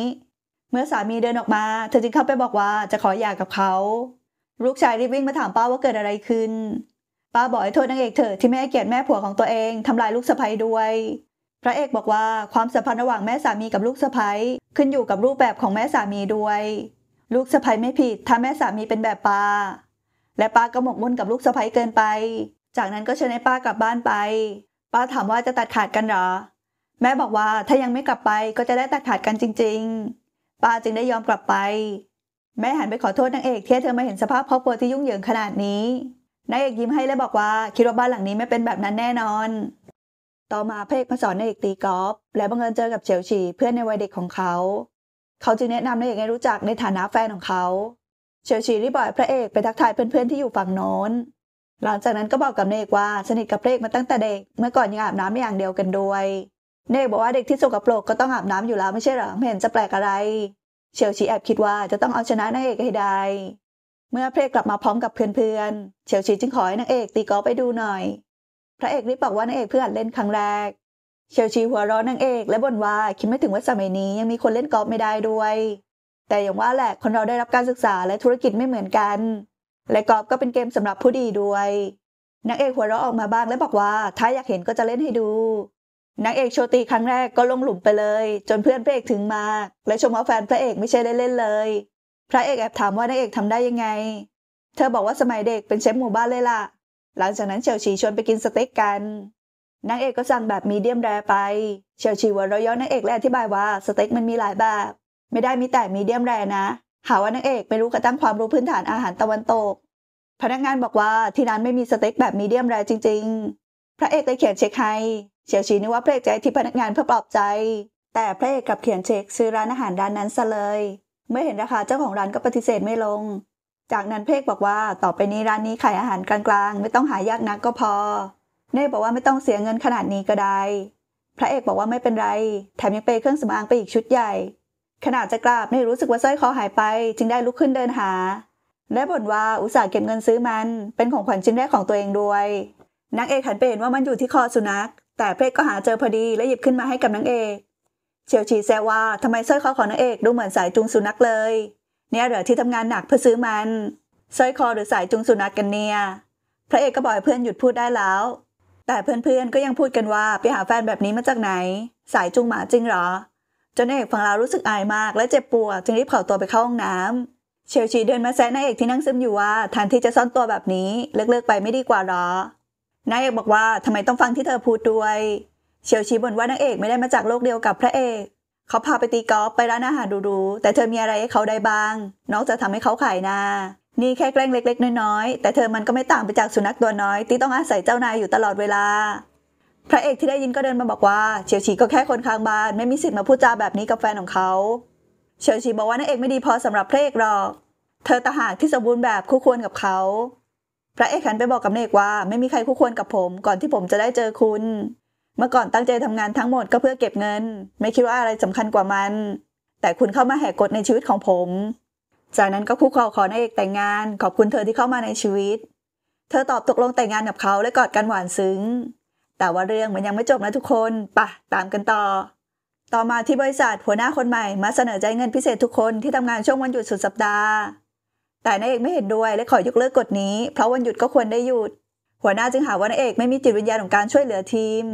เมื่อสามีเดินออกมา เธอจึงเข้าไปบอกว่าจะขอหย่ากับเขา ลูกชายรีบวิ่งมาถามป้าว่าเกิดอะไรขึ้นป้าบอกให้โทษนางเอกเธอที่ไม่ให้เกียรติแม่ผัวของตัวเองทำลายลูกสะใภ้ด้วย พระเอกบอกว่าความสัมพันธ์ระหว่างแม่สามีกับลูกสะใภ้ขึ้นอยู่กับรูปแบบของแม่สามีด้วย ลูกสะใภ้ไม่ผิดถ้าแม่สามีเป็นแบบป้าและป้าก็หมกมุ่นกับลูกสะใภ้เกินไป จากนั้นก็เชิญให้ป้ากลับบ้านไป ป้าถามว่าจะตัดขาดกันหรอ แม่บอกว่าถ้ายังไม่กลับไปก็จะได้ตัดขาดกันจริงๆ ป้าจึงได้ยอมกลับไป แม่หันไปขอโทษนางเอกที่เธอมาเห็นสภาพครอบครัวที่ยุ่งเหยิงขนาดนี้ นายเอกยิ้มให้และบอกว่าคิดว่าบ้านหลังนี้ไม่เป็นแบบนั้นแน่นอน ต่อมาเพกมาสอนนายเอกตีกอล์ฟและบังเอิญเจอกับเฉียวฉีเพื่อนในวัยเด็กของเขา เขาจึงแนะนำนายเอกให้รู้จักในฐานะแฟนของเขาเชลชีรีบอยพระเอกไปทักทายเพื่อนๆที่อยู่ฝั่งโน้น หลังจากนั้นก็บอกกับเนกว่าสนิทกับพระเอกมาตั้งแต่เด็ก เมื่อก่อนยังอาบน้ำอย่างเดียวกันด้วยเนกบอกว่าเด็กที่สกปรกก็ต้องอาบน้ำอยู่แล้วไม่ใช่หรอไม่เห็นจะแปลกอะไรเชลชีแอบคิดว่าจะต้องเอาชนะนางเอกให้ได้ เมื่อพระเอกกลับมาพร้อมกับเพื่อนๆเชลชีจึงขอให้นางเอกตีกอล์ฟไปดูหน่อย พระเอกรีบบอกว่านางเอกเพื่อนเล่นครั้งแรกเชลชีหัวรรอนนางเอกและบ่นว่าคิดไม่ถึงว่าสมัยนี้ยังมีคนเล่นกอล์ฟไม่ได้ด้วยแต่อย่างว่าแหละ คนเราได้รับการศึกษาและธุรกิจไม่เหมือนกัน และกอล์ฟก็เป็นเกมสำหรับผู้ดีด้วยนางเอกหัวเราะออกมาบ้างและบอกว่า ถ้าอยากเห็นก็จะเล่นให้ดูนางเอกโชติครั้งแรกก็ลงหลุมไปเลย จนเพื่อนพระเอกถึงมาและชมว่าแฟนพระเอกไม่ใช่เล่นเลยพระเอกแอบถามว่านางเอกทำได้ยังไง เธอบอกว่าสมัยเด็กเป็นเชฟหมู่บ้านเลยล่ะ หลังจากนั้นเฉียวชีชวนไปกินสเต็กกันนางเอกก็สั่งแบบมีเดียมแรไปเฉียวชีวัวเราย้อนนางเอกและอธิบายว่าสเต็กมันมีหลายแบบไม่ได้มีแต่มีเดียมแรนะ หาว่านางเอกไม่รู้กระตั้งความรู้พื้นฐานอาหารตะวันตกพนักงานบอกว่าที่ร้านไม่มีสเต็กแบบมีเดียมแรจริงๆ พระเอกเลยเขียนเช็คให้ เฉียวชีนึกว่าพระเอกใจที่พนักงานเพื่อปลอบใจ แต่พระเอกกลับเขียนเช็คซื้อร้านอาหารร้านนั้นซะเลย เมื่อเห็นราคาเจ้าของร้านก็ปฏิเสธไม่ลง จากนั้นเพกบอกว่าต่อไปนี้ร้านนี้ขายอาหารกลางๆไม่ต้องหายากนักก็พอเน่บอกว่าไม่ต้องเสียเงินขนาดนี้ก็ได้ พระเอกบอกว่าไม่เป็นไร แถมยังเปเครื่องสำอางไปอีกชุดใหญ่ขณะจะกราบในรู้สึกว่าสร้อยคอหายไป จึงได้ลุกขึ้นเดินหา และบ่นว่าอุตส่าห์เก็บเงินซื้อมันเป็นของขวัญชิ้นแรกของตัวเองด้วยนางเอกหันไปเห็นว่ามันอยู่ที่คอสุนัข แต่เพลก็หาเจอพอดีและหยิบขึ้นมาให้กับนางเอกเฉียวฉีแซวว่าทำไมสร้อยคอของนางเอกดูเหมือนสายจูงสุนัขเลย เนี่ยเหรอที่ทำงานหนักเพื่อซื้อมันสร้อยคอหรือสายจูงสุนัขกันเนี่ยพระเอกก็บอกเพื่อนหยุดพูดได้แล้ว แต่เพื่อนๆก็ยังพูดกันว่าไปหาแฟนแบบนี้มาจากไหน สายจูงหมาจริงเหรอจนนายเอกฝั่งเรารู้สึกอายมากและเจ็บปวดจึงรีบเผาตัวไปเข้าห้องน้ำเชลชีเดินมาแซะนายเอกที่นั่งซึมอยู่ว่าแทนที่จะซ่อนตัวแบบนี้ เลิกๆไปไม่ดีกว่าหรอนายเอกบอกว่าทำไมต้องฟังที่เธอพูดด้วย เชลชีบ่นว่านางเอกไม่ได้มาจากโลกเดียวกับพระเอก เขาพาไปตีกอล์ฟไปร้านอาหารดูๆ แต่เธอมีอะไรให้เขาได้บ้าง นอกจากทาให้เขาขายนานี่แค่แกล้งเล็กๆน้อยๆแต่เธอมันก็ไม่ต่างไปจากสุนัขตัวน้อย ที่ต้องอาศัยเจ้านายอยู่ตลอดเวลาพระเอกที่ได้ยินก็เดินมาบอกว่าเฉียวฉีก็แค่คนค้างบ้าน ไม่มีสิทธิ์มาพูดจาแบบนี้กับแฟนของเขาเฉียวฉีบอกว่านางเอกไม่ดีพอสำหรับพระเอกหรอก เธอตาหากที่สมบูรณ์แบบคู่ควรกับเขา พระเอกหันไปบอกกับนางเอกว่าไม่มีใครคู่ควรกับผม ก่อนที่ผมจะได้เจอคุณ เมื่อก่อนตั้งใจทำงานทั้งหมดก็เพื่อเก็บเงิน ไม่คิดว่าอะไรสำคัญกว่ามัน แต่คุณเข้ามาแหกกฎในชีวิตของผม จากนั้นก็คู่เขาขอนางเอกแต่งงาน ขอบคุณเธอที่เข้ามาในชีวิต เธอตอบตกลงแต่งงานกับเขาและกอดกันหวานซึ้งแต่ว่าเรื่องมันยังไม่จบนะทุกคนปะตามกันต่อต่อมาที่บริษัทหัวหน้าคนใหม่มาเสนอใจเงินพิเศษทุกคนที่ทำงานช่วงวันหยุดสุดสัปดาห์ แต่นายเอกไม่เห็นด้วยและขอยกเลิกกฎนี้เพราะวันหยุดก็ควรได้หยุด หัวหน้าจึงหาว่านายเอกไม่มีจิตวิญญาณของการช่วยเหลือทีม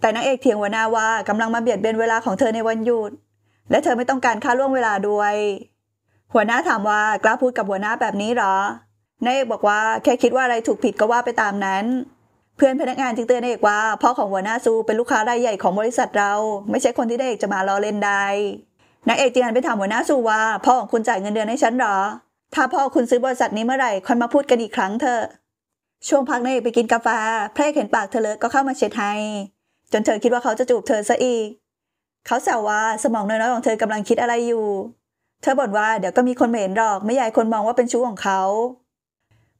แต่นายเอกเถียงหัวหน้าว่ากำลังมาเบียดเบียนเวลาของเธอในวันหยุด และเธอไม่ต้องการค่าล่วงเวลาด้วย หัวหน้าถามว่ากล้าพูดกับหัวหน้าแบบนี้หรอนายเอกบอกว่าแค่คิดว่าอะไรถูกผิดก็ว่าไปตามนั้นเพื่อนพนักงานจึงเตือนเอกว่าพ่อของหัวหน้าซูเป็นลูกค้ารายใหญ่ของบริษัทเราไม่ใช่คนที่เอกจะมาล้อเล่นได้นางเอกจึงหันไปถามหัวหน้าซูว่าพ่อของคุณจ่ายเงินเดือนให้ฉันหรอ ถ้าพ่อคุณซื้อบริษัทนี้เมื่อไหร่ค่อยมาพูดกันอีกครั้งเถอะช่วงพักนางเอกไปกินกาแฟพร่เกเห็นปากเธอเลอะก็เข้ามาเช็ดให้จนเธอคิดว่าเขาจะจูบเธอซะอีกเขาแซวว่าสมองน้อยๆของเธอกำลังคิดอะไรอยู่ เธอบ่นว่าเดี๋ยวก็มีคนเห็นหรอกไม่อยากคนมองว่าเป็นชู้ของเขา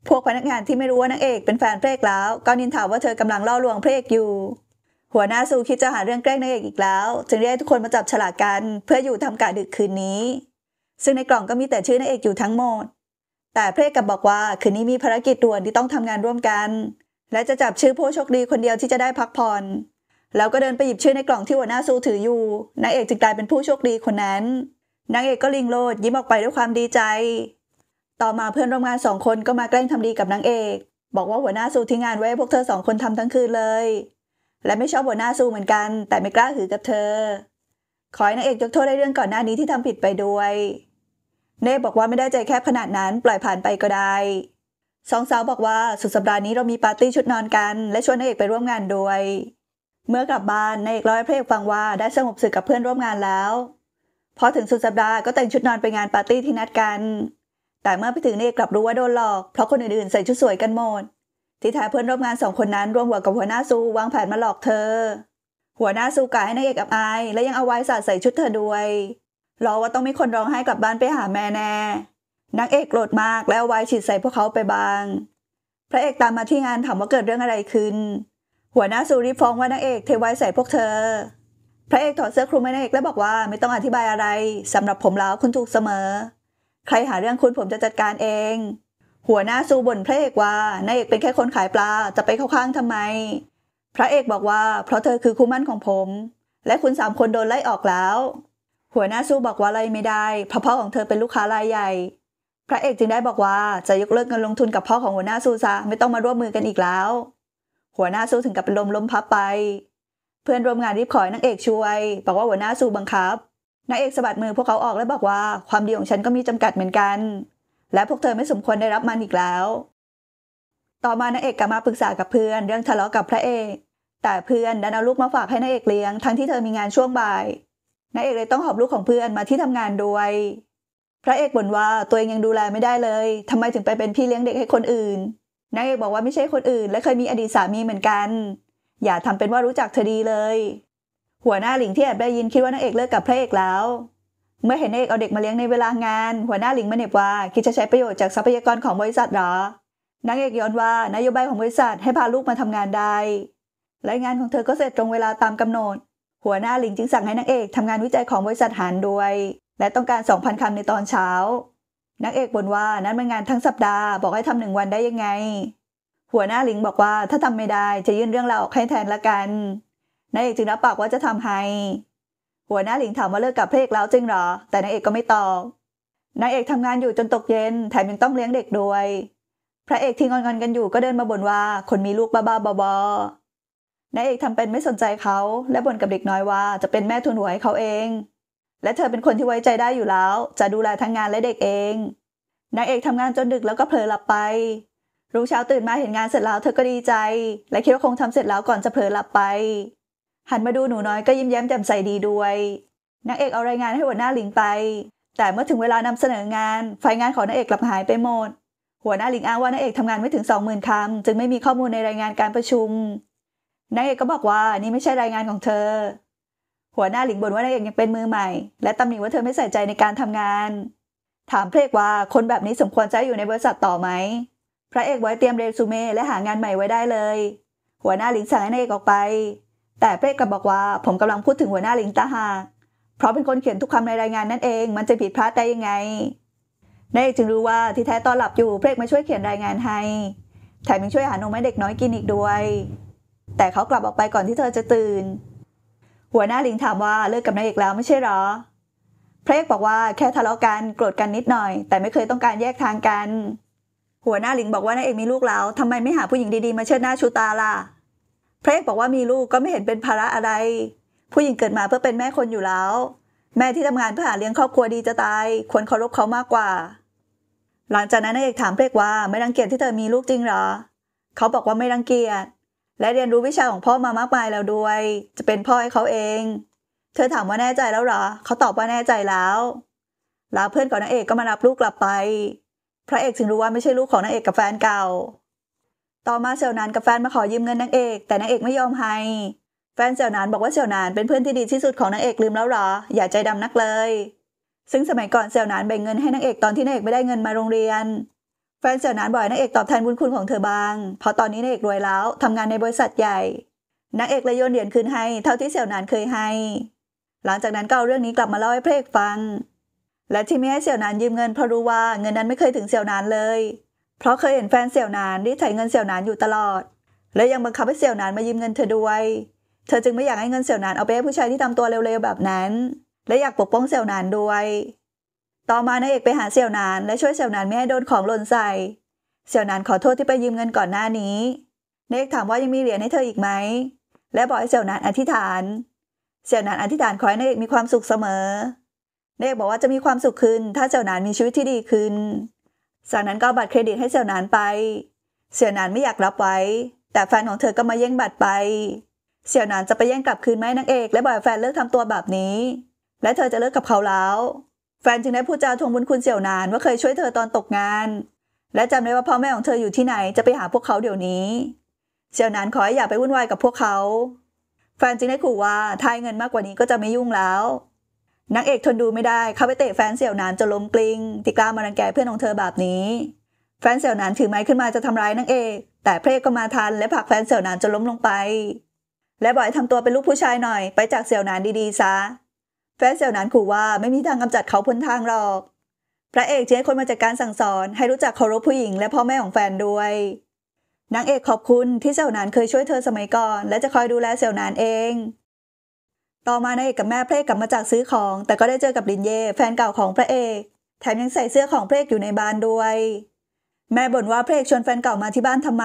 พวกพนักงานที่ไม่รู้ว่านางเอกเป็นแฟนเพลกแล้วก็นินทาว่าเธอกำลังล่อลวงเพลกอยู่ หัวหน้าซูคิดจะหาเรื่องแกล้งนางเอกอีกแล้วจึงเรียกทุกคนมาจับฉลากกันเพื่ออยู่ทำการดึกคืนนี้ ซึ่งในกล่องก็มีแต่ชื่อนางเอกอยู่ทั้งหมด แต่เพลกกับบอกว่าคืนนี้มีภารกิจด่วนที่ต้องทำงานร่วมกัน และจะจับชื่อผู้โชคดีคนเดียวที่จะได้พักผ่อนแล้วก็เดินไปหยิบชื่อในกล่องที่หัวหน้าซูถืออยู่นางเอกจึงกลายเป็นผู้โชคดีคนนั้นนางเอกก็ลิงโลดยิ้มออกไปด้วยความดีใจต่อมาเพื่อนร่วมงานสองคนก็มาแกล้งทำดีกับนางเอก บอกว่าหัวหน้าซูทิ้งงานไว้พวกเธอสองคนทำทั้งคืนเลย และไม่ชอบหัวหน้าซูเหมือนกัน แต่ไม่กล้าหือกับเธอ ขอให้นางเอกยกโทษในเรื่องก่อนหน้านี้ที่ทำผิดไปด้วยเน่บอกว่าไม่ได้ใจแคบขนาดนั้นปล่อยผ่านไปก็ได้สองสาวบอกว่าสุดสัปดาห์นี้เรามีปาร์ตี้ชุดนอนกัน และชวนนางเอกไปร่วมงานด้วยเมื่อกลับบ้านนางเอกร้อยเพลงฟังว่าได้สงบสึกกับเพื่อนร่วมงานแล้วพอถึงสุดสัปดาห์ก็แต่งชุดนอนไปงานปาร์ตี้ที่นัดกันแต่เมื่อไปถึงเนี่ยกลับรู้ว่าโดนหลอก เพราะคนอื่นๆใส่ชุดสวยกันหมด ที่แท้เพื่อนร่วมงานสองคนนั้นร่วมหัวกับหัวหน้าซูวางแผนมาหลอกเธอ หัวหน้าซูกายให้นายเอกอับอายและยังเอาไว้สาดใส่ชุดเธอด้วย รอว่าต้องมีคนร้องไห้กลับบ้านไปหาแม่แน่นางเอกโกรธมากแล้วไว้ฉีดใส่พวกเขาไปบาง พระเอกตามมาที่งานถามว่าเกิดเรื่องอะไรขึ้น หัวหน้าซูรีฟ้องว่านางเอกเทไว้ใส่พวกเธอ พระเอกถอดเสื้อคลุมให้นางเอกแล้วบอกว่าไม่ต้องอธิบายอะไร สำหรับผมแล้วคุณถูกเสมอใครหาเรื่องคุณผมจะจัดการเอง หัวหน้าซูบ่นพระเอกว่านายเอกเป็นแค่คนขายปลาจะไปเข้าข้างทำไม พระเอกบอกว่าเพราะเธอคือคู่มั่นของผม และคุณสามคนโดนไล่ออกแล้ว หัวหน้าซูบอกว่าไล่ไม่ได้เพราะพ่อของเธอเป็นลูกค้ารายใหญ่ พระเอกจึงได้บอกว่าจะยกเลิกเงินลงทุนกับพ่อของหัวหน้าซูซะไม่ต้องมาร่วมมือกันอีกแล้ว หัวหน้าซูถึงกับเป็นลมล้มพับไป เพื่อนร่วมงานรีบขอนางเอกช่วยบอกว่าหัวหน้าซูบังคับนายเอกสะบัดมือพวกเขาออกและบอกว่า ความดีของฉันก็มีจำกัดเหมือนกัน และพวกเธอไม่สมควรได้รับมันอีกแล้ว ต่อมานายเอกกลับมาปรึกษากับเพื่อนเรื่องทะเลาะกับพระเอก แต่เพื่อนดันเอาลูกมาฝากให้นายเอกเลี้ยงทั้งที่เธอมีงานช่วงบ่ายนายเอกเลยต้องหอบลูกของเพื่อนมาที่ทำงานด้วยพระเอกบ่นว่าตัวเองยังดูแลไม่ได้เลยทำไมถึงไปเป็นพี่เลี้ยงเด็กให้คนอื่นนายเอกบอกว่าไม่ใช่คนอื่นและเคยมีอดีตสามีเหมือนกัน อย่าทำเป็นว่ารู้จักเธอดีเลยหัวหน้าหลิงที่แอบได้ยินคิดว่านางเอกเลิกกับพระเอกแล้ว เมื่อเห็นเอกเอาเด็กมาเลี้ยงในเวลางานหัวหน้าหลิงมาเน็บว่าคิดจะใช้ประโยชน์จากทรัพยากรของบริษัทหรอนางเอกย้อนว่านโยบายของบริษัทให้พาลูกมาทำงานได้รายงานของเธอก็เสร็จตรงเวลาตามกำหนด หัวหน้าหลิงจึงสั่งให้นางเอกทำงานวิจัยของบริษัทหารด้วยและต้องการ 2,000คำในตอนเช้านางเอกบ่นว่านั้นเป็นงานทั้งสัปดาห์ บอกให้ทำหนึ่งวันได้ยังไง หัวหน้าหลิงบอกว่าถ้าทำไม่ได้จะยื่นเรื่องเราออกให้แทนละกันนายเอกจึงรับปากว่าจะทำให้ หัวหน้าหลิงถามว่าเลิกกับพระเอกแล้วจริงหรอ แต่นายเอกก็ไม่ตอบ นายเอกทำงานอยู่จนตกเย็น แถมยังต้องเลี้ยงเด็กด้วย พระเอกที่งอนงอนกันอยู่ก็เดินมาบ่นว่าคนมีลูกบ้าบ้าบออนายเอกทำเป็นไม่สนใจเขา และบ่นกับเด็กน้อยว่าจะเป็นแม่ทุนหัวให้เขาเอง และเธอเป็นคนที่ไว้ใจได้อยู่แล้ว จะดูแลทั้งงานและเด็กเอง นายเอกทำงานจนดึกแล้วก็เผลอหลับไป รุ่งเช้าตื่นมาเห็นงานเสร็จแล้วเธอก็ดีใจ และคิดว่าคงทำเสร็จแล้วก่อนจะเผลอหลับไปหันมาดูหนูน้อยก็ยิ้มแย้มแจ่มใสดีด้วย นางเอกเอารายงานให้หัวหน้าหลิงไป แต่เมื่อถึงเวลานำเสนองาน ไฟงานของนางเอกกลับหายไปหมด หัวหน้าหลิงอ้างว่านางเอกทำงานไม่ถึงสองหมื่นคำจึงไม่มีข้อมูลในรายงานการประชุม นางเอกก็บอกว่านี่ไม่ใช่รายงานของเธอ หัวหน้าหลิงบ่นว่านางเอกยังเป็นมือใหม่ และตำหนิว่าเธอไม่ใส่ใจในการทำงาน ถามเพลกว่าคนแบบนี้สมควรจะอยู่ในบริษัทต่อไหม พระเอกไว้เตรียมเรซูเม่และหางานใหม่ไว้ได้เลย หัวหน้าหลิงสั่งให้นางเอกออกไปแต่เป้กลับบอกว่าผมกำลังพูดถึงหัวหน้าลิงตาหาเพราะเป็นคนเขียนทุกคำในรายงานนั่นเองมันจะผิดพลาดได้ยังไงนายจึงรู้ว่าที่แท้ตอนหลับอยู่เล็กมาช่วยเขียนรายงานให้แถมยังช่วยหานมให้เด็กน้อยกินอีกด้วย แต่เขากลับออกไปก่อนที่เธอจะตื่น หัวหน้าลิงถามว่าเลิกกับนายเอกแล้วไม่ใช่หรอเพ็กบอกว่าแค่ทะเลาะกันโกรธกันนิดหน่อย แต่ไม่เคยต้องการแยกทางกัน หัวหน้าลิงบอกว่านายเอกมีลูกแล้วทำไมไม่หาผู้หญิงดีๆมาเชิดหน้าชูตาล่ะพระเอกบอกว่ามีลูกก็ไม่เห็นเป็นภาระอะไร ผู้หญิงเกิดมาเพื่อเป็นแม่คนอยู่แล้ว แม่ที่ทำงานเพื่อหาเลี้ยงครอบครัวดีจะตาย ควรเคารพเขามากกว่า หลังจากนั้นนายเอกถามพระเอกว่าไม่รังเกียจที่เธอมีลูกจริงหรอเขาบอกว่าไม่รังเกียจ และเรียนรู้วิชาของพ่อมามากมายแล้วด้วย จะเป็นพ่อให้เขาเอง เธอถามว่าแน่ใจแล้วหรอเขาตอบว่าแน่ใจแล้วแล้วเพื่อนของนางเอกก็มารับลูกกลับไป พระเอกจึงรู้ว่าไม่ใช่ลูกของนางเอกกับแฟนเก่าต่อมาเสี่ยวนานกับแฟนมาขอยืมเงินนางเอกแต่นางเอกไม่ยอมให้ แฟนเสี่ยวนานบอกว่าเสี่ยวนานเป็นเพื่อนที่ดีที่สุดของนางเอกลืมแล้วหรอ อย่าใจดำนักเลย ซึ่งสมัยก่อนเสี่ยวนานแบ่งเงินให้นางเอกตอนที่นางเอกไม่ได้เงินมาโรงเรียน แฟนเสี่ยวนานบ่อยนางเอกตอบแทนบุญคุณของเธอบาง เพราะตอนนี้นางเอกรวยแล้วทำงานในบริษัทใหญ่นางเอกเลยโยนเหรียญคืนให้ เท่าที่เสี่ยวนานเคยให้ หลังจากนั้นก็เอาเรื่องนี้กลับมาเล่าให้เพลกฟังและที่ไม่ให้เสี่ยวนานยืมเงินเพราะรู้ว่า เงินนั้นไม่เคยถึงเสี่ยวนานเลยเพราะเคยเห็นแฟนเสี่ยวนานที่ายเงินเสี่ยวนานอยู่ตลอด และยังบังคับให้เสี่ยวนานมายืมเงินเธอด้วย เธอจึงไม่อยากให้เงินเสี่ยวนานเอาไปให้ผู้ชายที่ทำตัวเร็วๆแบบนั้น และอยากปกป้องเสี่ยวนานด้วย ต่อมานายเอกไปหาเสี่ยวนานและช่วยเสี่ยวนานไม่ให้โดนของหล่นใส่ เสี่ยวนานขอโทษที่ไปยืมเงินก่อนหน้านี้นายเอกถามว่ายังมีเหรียญให้เธออีกไหม และบอกให้เสี่ยวนานอธิษฐาน เสี่ยวนานอธิษฐานขอให้นายเอกมีความสุขเสมอนายเอกบอกว่าจะมีความสุขขึ้นถ้าเสี่ยวนานมีชีวิตที่ดีขึ้นจากนั้นก็บัตรเครดิตให้เสี่ยวนานไป เสี่ยวนานไม่อยากรับไว้ แต่แฟนของเธอก็มาแย่งบัตรไป เสี่ยวนานจะไปแย่งกลับคืนไหมนางเอก และบ่อยแฟนเลิกทำตัวแบบนี้ และเธอจะเลิกกับเขาแล้ว แฟนจึงได้พูดจาทวงบุญคุณเสี่ยวนานว่าเคยช่วยเธอตอนตกงาน และจำได้ว่าพ่อแม่ของเธออยู่ที่ไหน จะไปหาพวกเขาเดี๋ยวนี้ เสี่ยวนานขอให้อย่าไปวุ่นวายกับพวกเขา แฟนจึงได้ขู่ว่าทายเงินมากกว่านี้ก็จะไม่ยุ่งแล้วนางเอกทนดูไม่ได้ เข้าไปเตะแฟนเสี่ยวนานจนล้มกลิง้ง ที่กล้ามารังแกเพื่อนของเธอแบบนี้ แฟนเสี่ยวนานถือไม้ขึ้นมาจะทำร้ายนางเอก แต่พระเอกก็มาทันและผลักแฟนเสี่ยวนานจนล้มลงไป และบ่อยทำตัวเป็นลูกผู้ชายหน่อย ไปจากเสี่ยวนานดีๆซะ แฟนเสี่ยวนานขู่ว่าไม่มีทางกำจัดเขาพ้นทางหรอก พระเอกจะให้คนมาจดกการสั่งสอนให้รู้จักเคารพผู้หญิงและพ่อแม่ของแฟนด้วยนางเอกขอบคุณที่เสี่ยวนานเคยช่วยเธอสมัยก่อน และจะคอยดูแลเสี่ยวนานเองต่อมานเอกกับแม่พระเอกกลับมาจากซื้อของ แต่ก็ได้เจอกับลินเย่แฟนเก่าของพระเอก แถมยังใส่เสื้อของพระเอกอยู่ในบ้านด้วย แม่บ่นว่าพระเอกชวนแฟนเก่ามาที่บ้านทำไม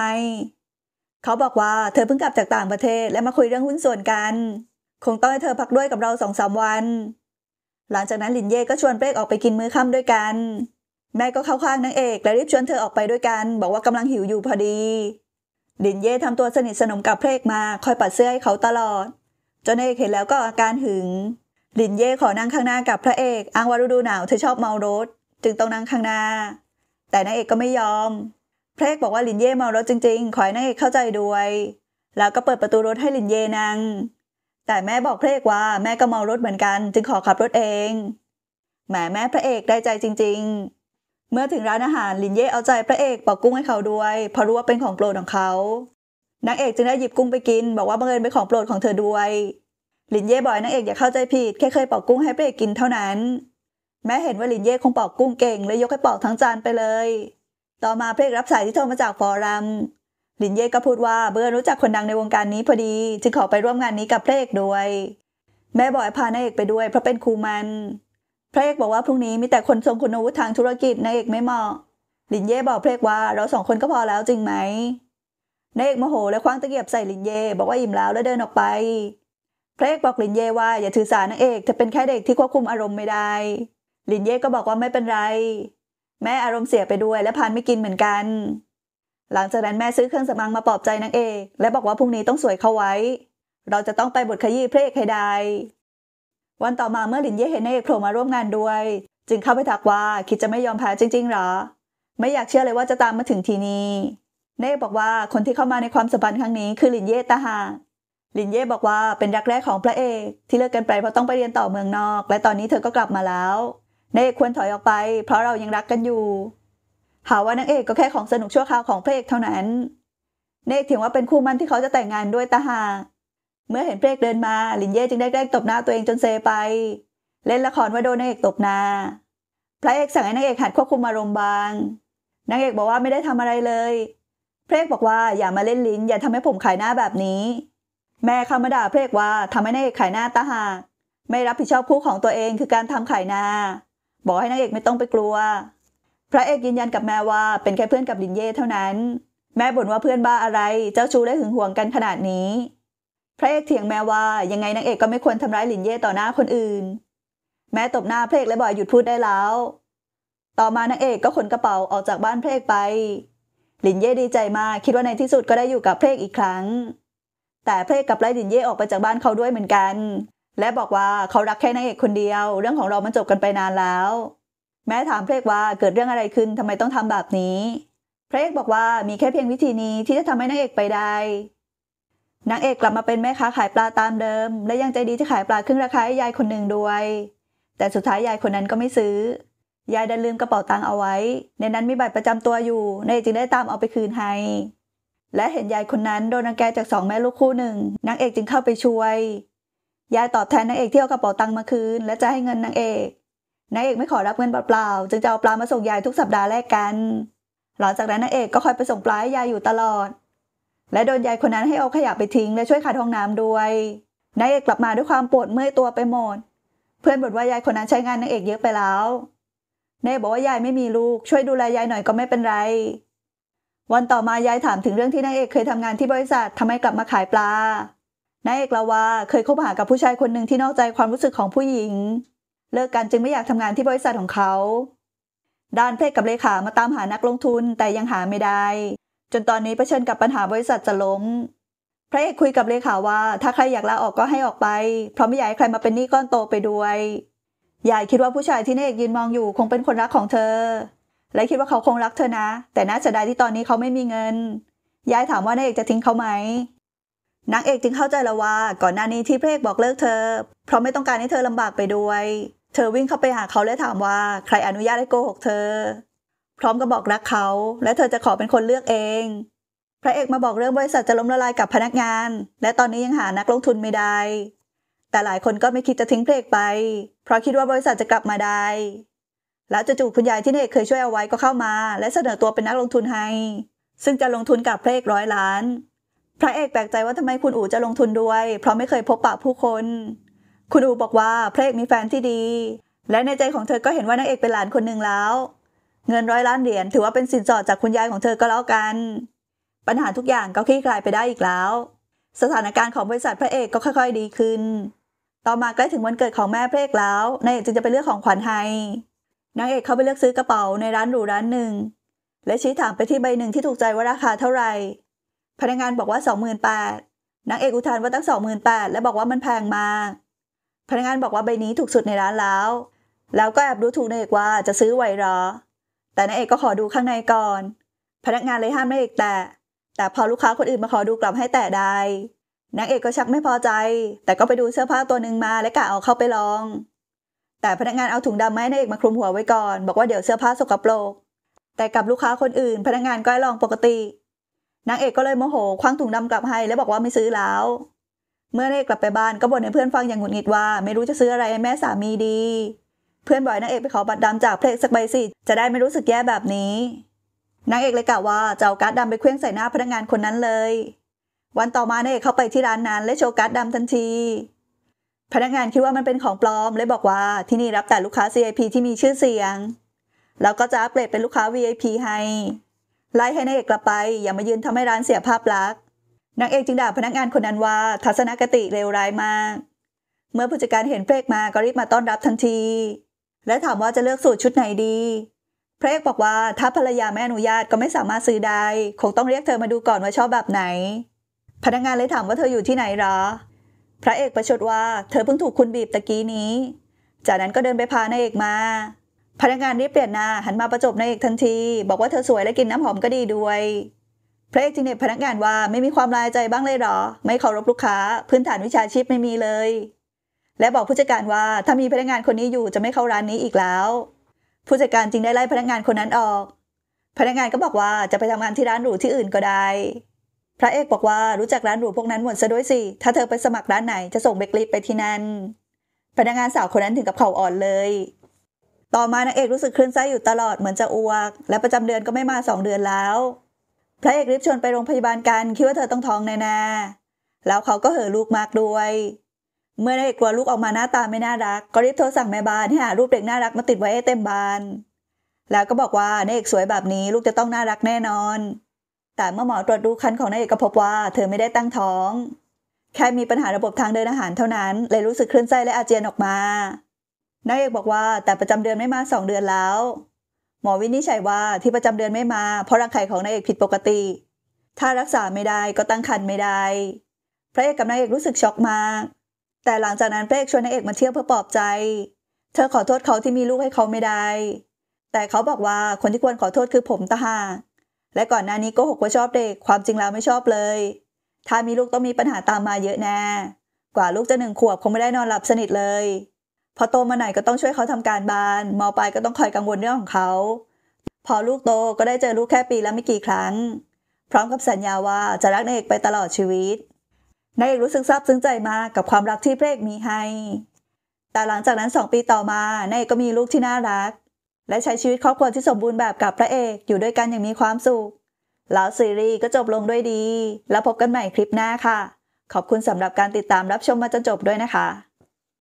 เขาบอกว่าเธอเพิ่งกลับจากต่างประเทศและมาคุยเรื่องหุ้นส่วนกัน คงต้องให้เธอพักด้วยกับเราสองสามวัน หลังจากนั้นลินเย่ก็ชวนพระเอกออกไปกินมื้อค่ำด้วยกัน แม่ก็เข้าข้างนางเอก และรีบชวนเธอออกไปด้วยกัน บอกว่ากำลังหิวอยู่พอดีลินเย่ทำตัวสนิทสนมกับพระเอกมาคอยปัดเสื้อให้เขาตลอดจนเอกเห็นแล้วก็อาการหึง ลินเย่ขอนั่งข้างหน้ากับพระเอกอ้างว่าฤดูหนาวเธอชอบเมารถ จึงต้องนั่งข้างหน้า แต่นางเอกก็ไม่ยอม พระเอกบอกว่าลินเย่เมารถจริงๆ ขอให้นางเอกเข้าใจด้วย แล้วก็เปิดประตูรถให้ลินเย่นั่ง แต่แม่บอกพระเอกว่าแม่ก็เมารถเหมือนกัน จึงขอขับรถเองแหมแม่พระเอกได้ใจจริงๆ เมื่อถึงร้านอาหารลินเย่เอาใจพระเอกปอกกุ้งให้เขาด้วย เพราะรู้ว่าเป็นของโปรดของเขานางเอกจึงได้หยิบกุ้งไปกิน บอกว่าบังเอิญเป็นของโปรดของเธอด้วยลินเย่บอกนางเอกอย่าเข้าใจผิดแค่เคยปอกกุ้งให้พระเอกกินเท่านั้น แม้เห็นว่าลินเย่คงปอกกุ้งเก่งเลยยกให้ปอกทั้งจานไปเลย ต่อมาพระเอกรับสายที่โทรมาจากฟอรัมลินเย่ก็พูดว่าเบอร์รู้จักคนดังในวงการนี้พอดีจึงขอไปร่วมงานนี้กับพระเอกด้วย แม่บอยพานางเอกไปด้วยเพราะเป็นครูมันพระเอกบอกว่าพรุ่งนี้มีแต่คนทรงคุณวุฒิทางธุรกิจนางเอกไม่เหมาะลินเย่บอกพระเอกว่าเราสองคนก็พอแล้วจริงไหมนายเอกโมโหและคว้างตะเกียบใส่ลินเยบอกว่าอิ่มแล้วแล้วเดินออกไปพระเอกบอกลินเยว่าอย่าถือสานางเอกเธอเป็นแค่เด็กที่ควบคุมอารมณ์ไม่ได้ลินเยก็บอกว่าไม่เป็นไร แม่อารมณ์เสียไปด้วยและพานไม่กินเหมือนกัน หลังจากนั้นแม่ซื้อเครื่องสำอางมาปลอบใจนางเอกและบอกว่าพรุ่งนี้ต้องสวยเข้าไว้ เราจะต้องไปบทขยี้พระเอกให้ได้ วันต่อมาเมื่อลินเย่เห็นนายเอกโผล่มาร่วมงานด้วย จึงเข้าไปถักว่าคิดจะไม่ยอมแพ้จริงๆหรอ ไม่อยากเชื่อเลยว่าจะตามมาถึงทีนี้เน่บอกว่าคนที่เข้ามาในความสัมพันธ์ครั้งนี้คือลินเย่ตาหาลินเย่บอกว่าเป็นรักแรกของพระเอกที่เลิกกันไปเพราะต้องไปเรียนต่อเมืองนอก และตอนนี้เธอก็กลับมาแล้วเนกควรถอยออกไปเพราะเรายังรักกันอยู่ หาว่านางเอกก็แค่ของสนุกชั่วคราวของพระเอกเท่านั้นนเนกถึงว่าเป็นคู่มั่นที่เขาจะแต่งงานด้วยตาหาเมื่อเห็นพระเอกเดินมาลินเย่จึงได้แกล้งตบหน้าตัวเองจนเซไป เล่นละครว่าโดนนางเอกตบหน้าพระเอกสั่งให้นางเอกหัดควบคุมอารมณ์บางนางเอกบอกว่าไม่ได้ทำอะไรเลยเพลกบอกว่าอย่ามาเล่นลิ้นอย่าทำให้ผมขายหน้าแบบนี้ แม่เข้ามาด่าเพลกว่าทำให้นางเอกขายหน้าตาหากไม่รับผิดชอบคู่ของตัวเองคือการทำขายหน้า บอกให้นางเอกไม่ต้องไปกลัว พระเอกยืนยันกับแม่ว่าเป็นแค่เพื่อนกับลินเย่เท่านั้น แม่บ่นว่าเพื่อนบ้าอะไรเจ้าชู้ได้หึงหวงกันขนาดนี้ พระเอกเถียงแม่ว่า ยังไงนางเอกก็ไม่ควรทำร้ายลินเย่ต่อหน้าคนอื่น แม่ตบหน้าเพลกและบอกหยุดพูดได้แล้ว ต่อมานางเอกก็ขนกระเป๋าออกจากบ้านเพลกไปลินเย่ดีใจมากคิดว่าในที่สุดก็ได้อยู่กับเพลกอีกครั้ง แต่เพลกกับไล่ลินเย่ออกไปจากบ้านเขาด้วยเหมือนกัน และบอกว่าเขารักแค่นางเอกคนเดียว เรื่องของเรามันจบกันไปนานแล้ว แม้ถามเพลกว่าเกิดเรื่องอะไรขึ้นทำไมต้องทำแบบนี้ เพลกบอกว่ามีแค่เพียงวิธีนี้ที่จะทำให้นางเอกไปได้นางเอกกลับมาเป็นแม่ค้าขายปลาตามเดิม และยังใจดีที่ขายปลาครึ่งราคาให้ยายคนหนึ่งด้วย แต่สุดท้ายยายคนนั้นก็ไม่ซื้อยายดันลืมกระเป๋าตังค์เอาไว้ ในนั้นมีบัตรประจำตัวอยู่เนยจึงได้ตามเอาไปคืนให้ และเห็นยายคนนั้นโดนนางแกจากสองแม่ลูกคู่หนึ่ง นางเอกจึงเข้าไปช่วย ยายตอบแทนนางเอกที่เอากระเป๋าตังค์มาคืน และจะให้เงินนางเอก นางเอกไม่ขอรับเงินเปล่าๆจึงจะเอาปลามาส่งยายทุกสัปดาห์แรกกัน หลังจากนั้นนางเอกก็คอยไปส่งปลาให้ยายอยู่ตลอด และโดนยายคนนั้นให้เอาขยะไปทิ้งและช่วยขัดห้องน้ำด้วย นางเอกกลับมาด้วยความปวดเมื่อยตัวไปหมด เพื่อนบ่นว่ายายคนนั้นใช้งานนางเอกเยอะไปแล้วเน่บอกว่ายายไม่มีลูกช่วยดูแลยายหน่อยก็ไม่เป็นไร วันต่อมายายถามถึงเรื่องที่นายเอกเคยทำงานที่บริษัททำไมกลับมาขายปลานายเอกเล่าว่าเคยคบหากับผู้ชายคนหนึ่งที่นอกใจความรู้สึกของผู้หญิงเลิกกันจึงไม่อยากทำงานที่บริษัทของเขาด้านเพศกับเลขามาตามหานักลงทุนแต่ยังหาไม่ได้ จนตอนนี้เผชิญกับปัญหาบริษัทจะล้มพระเอกคุยกับเลขาว่า ถ้าใครอยากลาออกก็ให้ออกไปเพราะไม่อยากให้ใครมาเป็นหนี้ก้อนโตไปด้วยยายคิดว่าผู้ชายที่นายเอกยืนมองอยู่คงเป็นคนรักของเธอ และคิดว่าเขาคงรักเธอนะ แต่น่าเสียดายที่ตอนนี้เขาไม่มีเงินยายถามว่านายเอกจะทิ้งเขาไหมนางเอกจึงเข้าใจแล้วว่า ก่อนหน้านี้ที่พระเอกบอกเลิกเธอเพราะไม่ต้องการให้เธอลำบากไปด้วย เธอวิ่งเข้าไปหาเขาและถามว่า ใครอนุญาตให้โกหกเธอ พร้อมกับบอกรักเขา และเธอจะขอเป็นคนเลือกเองพระเอกมาบอกเรื่องบริษัทจะล้มละลายกับพนักงาน และตอนนี้ยังหานักลงทุนไม่ได้แต่หลายคนก็ไม่คิดจะทิ้งเพลกไปเพราะคิดว่าบริษัทจะกลับมาได้ แล้วจู่ๆคุณยายที่เนกเคยช่วยเอาไว้ก็เข้ามา และเสนอตัวเป็นนักลงทุนให้ ซึ่งจะลงทุนกับเพลกร้อยล้าน พระเอกแปลกใจว่าทำไมคุณอู๋จะลงทุนด้วย เพราะไม่เคยพบปะผู้คน คุณอู๋บอกว่าเพลกมีแฟนที่ดี และในใจของเธอก็เห็นว่านางเอกเป็นหลานคนหนึ่งแล้ว เงินร้อยล้านเหรียญถือว่าเป็นสินสอดจากคุณยายของเธอก็แล้วกัน ปัญหาทุกอย่างก็คลี่คลายไปได้อีกแล้ว สถานการณ์ของบริษัทพระเอกก็ค่อย ๆ ดีขึ้นต่อมาใกล้ถึงวันเกิดของแม่พระเอกแล้วนายเอกจึงจะไปเลือกของขวัญให้ นางเอกเขาไปเลือกซื้อกระเป๋าในร้านหรูร้านหนึ่ง และชี้ถามไปที่ใบหนึ่งที่ถูกใจว่าราคาเท่าไหร่ พนักงานบอกว่า28,000นางเอกอุทานว่าตั้ง28,000และบอกว่ามันแพงมาก พนักงานบอกว่าใบนี้ถูกสุดในร้านแล้ว แล้วก็แอบดูถูกนายเอกว่าจะซื้อไหวหรอ แต่นายเอกก็ขอดูข้างในก่อน พนักงานเลยห้ามนายเอกแตะแต่พอลูกค้าคนอื่นมาขอดูกลับให้แตะได้นางเอกก็ชักไม่พอใจ แต่ก็ไปดูเสื้อผ้าตัวหนึ่งมาและกะเอาเข้าไปลอง แต่พนักงานเอาถุงดำไม้นางเอกมาคลุมหัวไว้ก่อนบอกว่าเดี๋ยวเสื้อผ้าสกปรก แต่กับลูกค้าคนอื่น พนักงานก็ลองปกติ นางเอกก็เลยโมโหคว้างถุงดำกลับให้และบอกว่าไม่ซื้อแล้ว เมื่อนางเอกกลับไปบ้านก็บ่นให้เพื่อนฟังอย่างหงุดหงิดว่าไม่รู้จะซื้ออะไรให้แม่สามีดี เพื่อนบ่อยนางเอกไปขอบัตรดำจากเพลงสักใบสิจะได้ไม่รู้สึกแย่แบบนี้ นางเอกเลยกล่าวว่าจะเอาการ์ดดำไปเคลื่องใส่หน้าพนักงานคนนั้นเลยวันต่อมาเนี่ยเขาไปที่ร้านนั้นและโชว์การ์ดดำทันที พนักงานคิดว่ามันเป็นของปลอมเลยบอกว่าที่นี่รับแต่ลูกค้า CIP ที่มีชื่อเสียง แล้วก็จะอัปเกรดเป็นลูกค้า VIP ให้ไล่ให้นายเอกกลับไป อย่ามายืนทำให้ร้านเสียภาพลักษณ์ นางเอกจึงด่าพนักงานคนนั้นว่าทัศนคติเลวร้ายมาก เมื่อผู้จัดการเห็นเพลกมาก็รีบมาต้อนรับทันที และถามว่าจะเลือกสูตรชุดไหนดีพระเอกบอกว่าถ้าภรรยาไม่อนุญาตก็ไม่สามารถซื้อได้คงต้องเรียกเธอมาดูก่อนว่าชอบแบบไหนพนักงานเลยถามว่าเธออยู่ที่ไหนหรอ พระเอกประชดว่าเธอเพิ่งถูกคุณบีบตะกี้นี้ จากนั้นก็เดินไปพานายเอกมา พนักงานรีบเปลี่ยนหน้าหันมาประจบนายเอกทันที บอกว่าเธอสวยและกินน้ำหอมก็ดีด้วย พระเอกจีเน็บพนักงานว่าไม่มีความลายใจบ้างเลยหรอ ไม่เคารพลูกค้า พื้นฐานวิชาชีพไม่มีเลย และบอกผู้จัดการว่าถ้ามีพนักงานคนนี้อยู่จะไม่เข้าร้านนี้อีกแล้ว ผู้จัดการจึงได้ไล่พนักงานคนนั้นออก พนักงานก็บอกว่าจะไปทำงานที่ร้านหรูที่อื่นก็ได้พระเอกบอกว่ารู้จักร้านหรูพวกนั้นหมดซะด้วยสิ ถ้าเธอไปสมัครร้านไหนจะส่งเบกลิดไปที่นั่น พนักงานสาวคนนั้นถึงกับเข่าอ่อนเลย ต่อมานางเอกรู้สึกคลื่นไส้อยู่ตลอดเหมือนจะอ้วก และประจำเดือนก็ไม่มาสองเดือนแล้ว พระเอกรีบชวนไปโรงพยาบาลกันคิดว่าเธอต้องท้องแน่ๆแล้วเขาก็เห่อลูกมากด้วย เมื่อนางเอกกลัวลูกออกมาหน้าตาไม่น่ารักก็รีบโทรสั่งแม่บ้านให้หารูปเด็กน่ารักมาติดไว้ให้เต็มบ้าน แล้วก็บอกว่านางเอกสวยแบบนี้ลูกจะต้องน่ารักแน่นอนแต่เมื่อหมอตรวจดูคันของนายเอกพบว่าเธอไม่ได้ตั้งท้อง แค่มีปัญหาระบบทางเดินอาหารเท่านั้น เลยรู้สึกคลื่นไส้และอาเจียนออกมานายเอกบอกว่าแต่ประจำเดือนไม่มาสองเดือนแล้ว หมอวินิจฉัยว่าที่ประจำเดือนไม่มา เพราะรังไข่ของนายเอกผิดปกติ ถ้ารักษาไม่ได้ก็ตั้งครรภ์ไม่ได้พระเอกกับนายเอกรู้สึกช็อกมาก แต่หลังจากนั้นพระเอกชวนนายเอกมาเที่ยวเพื่อปลอบใจ เธอขอโทษเขาที่มีลูกให้เขาไม่ได้ แต่เขาบอกว่าคนที่ควรขอโทษคือผมตาหากและก่อนหน้านี้โกหกว่าชอบเด็กความจริงแล้วไม่ชอบเลย ถ้ามีลูกต้องมีปัญหาตามมาเยอะแน่ กว่าลูกจะหนึ่งขวบคงไม่ได้นอนหลับสนิทเลย พอโตมาหน่อยก็ต้องช่วยเขาทำการบ้าน มอปลายก็ต้องคอยกังวลเรื่องของเขา พอลูกโตก็ได้เจอลูกแค่ปีละไม่กี่ครั้ง พร้อมกับสัญญาว่าจะรักนายเอกไปตลอดชีวิตนายเอกรู้สึกซาบซึ้งใจมากกับความรักที่พระเอกมีให้ แต่หลังจากนั้นสองปีต่อมานายเอกก็มีลูกที่น่ารักและใช้ชีวิตครอบครัวที่สมบูรณ์แบบกับพระเอก อยู่ด้วยกันอย่างมีความสุข แล้วซีรีส์ก็จบลงด้วยดี แล้วพบกันใหม่คลิปหน้าค่ะ ขอบคุณสำหรับการติดตามรับชมมาจนจบด้วยนะคะ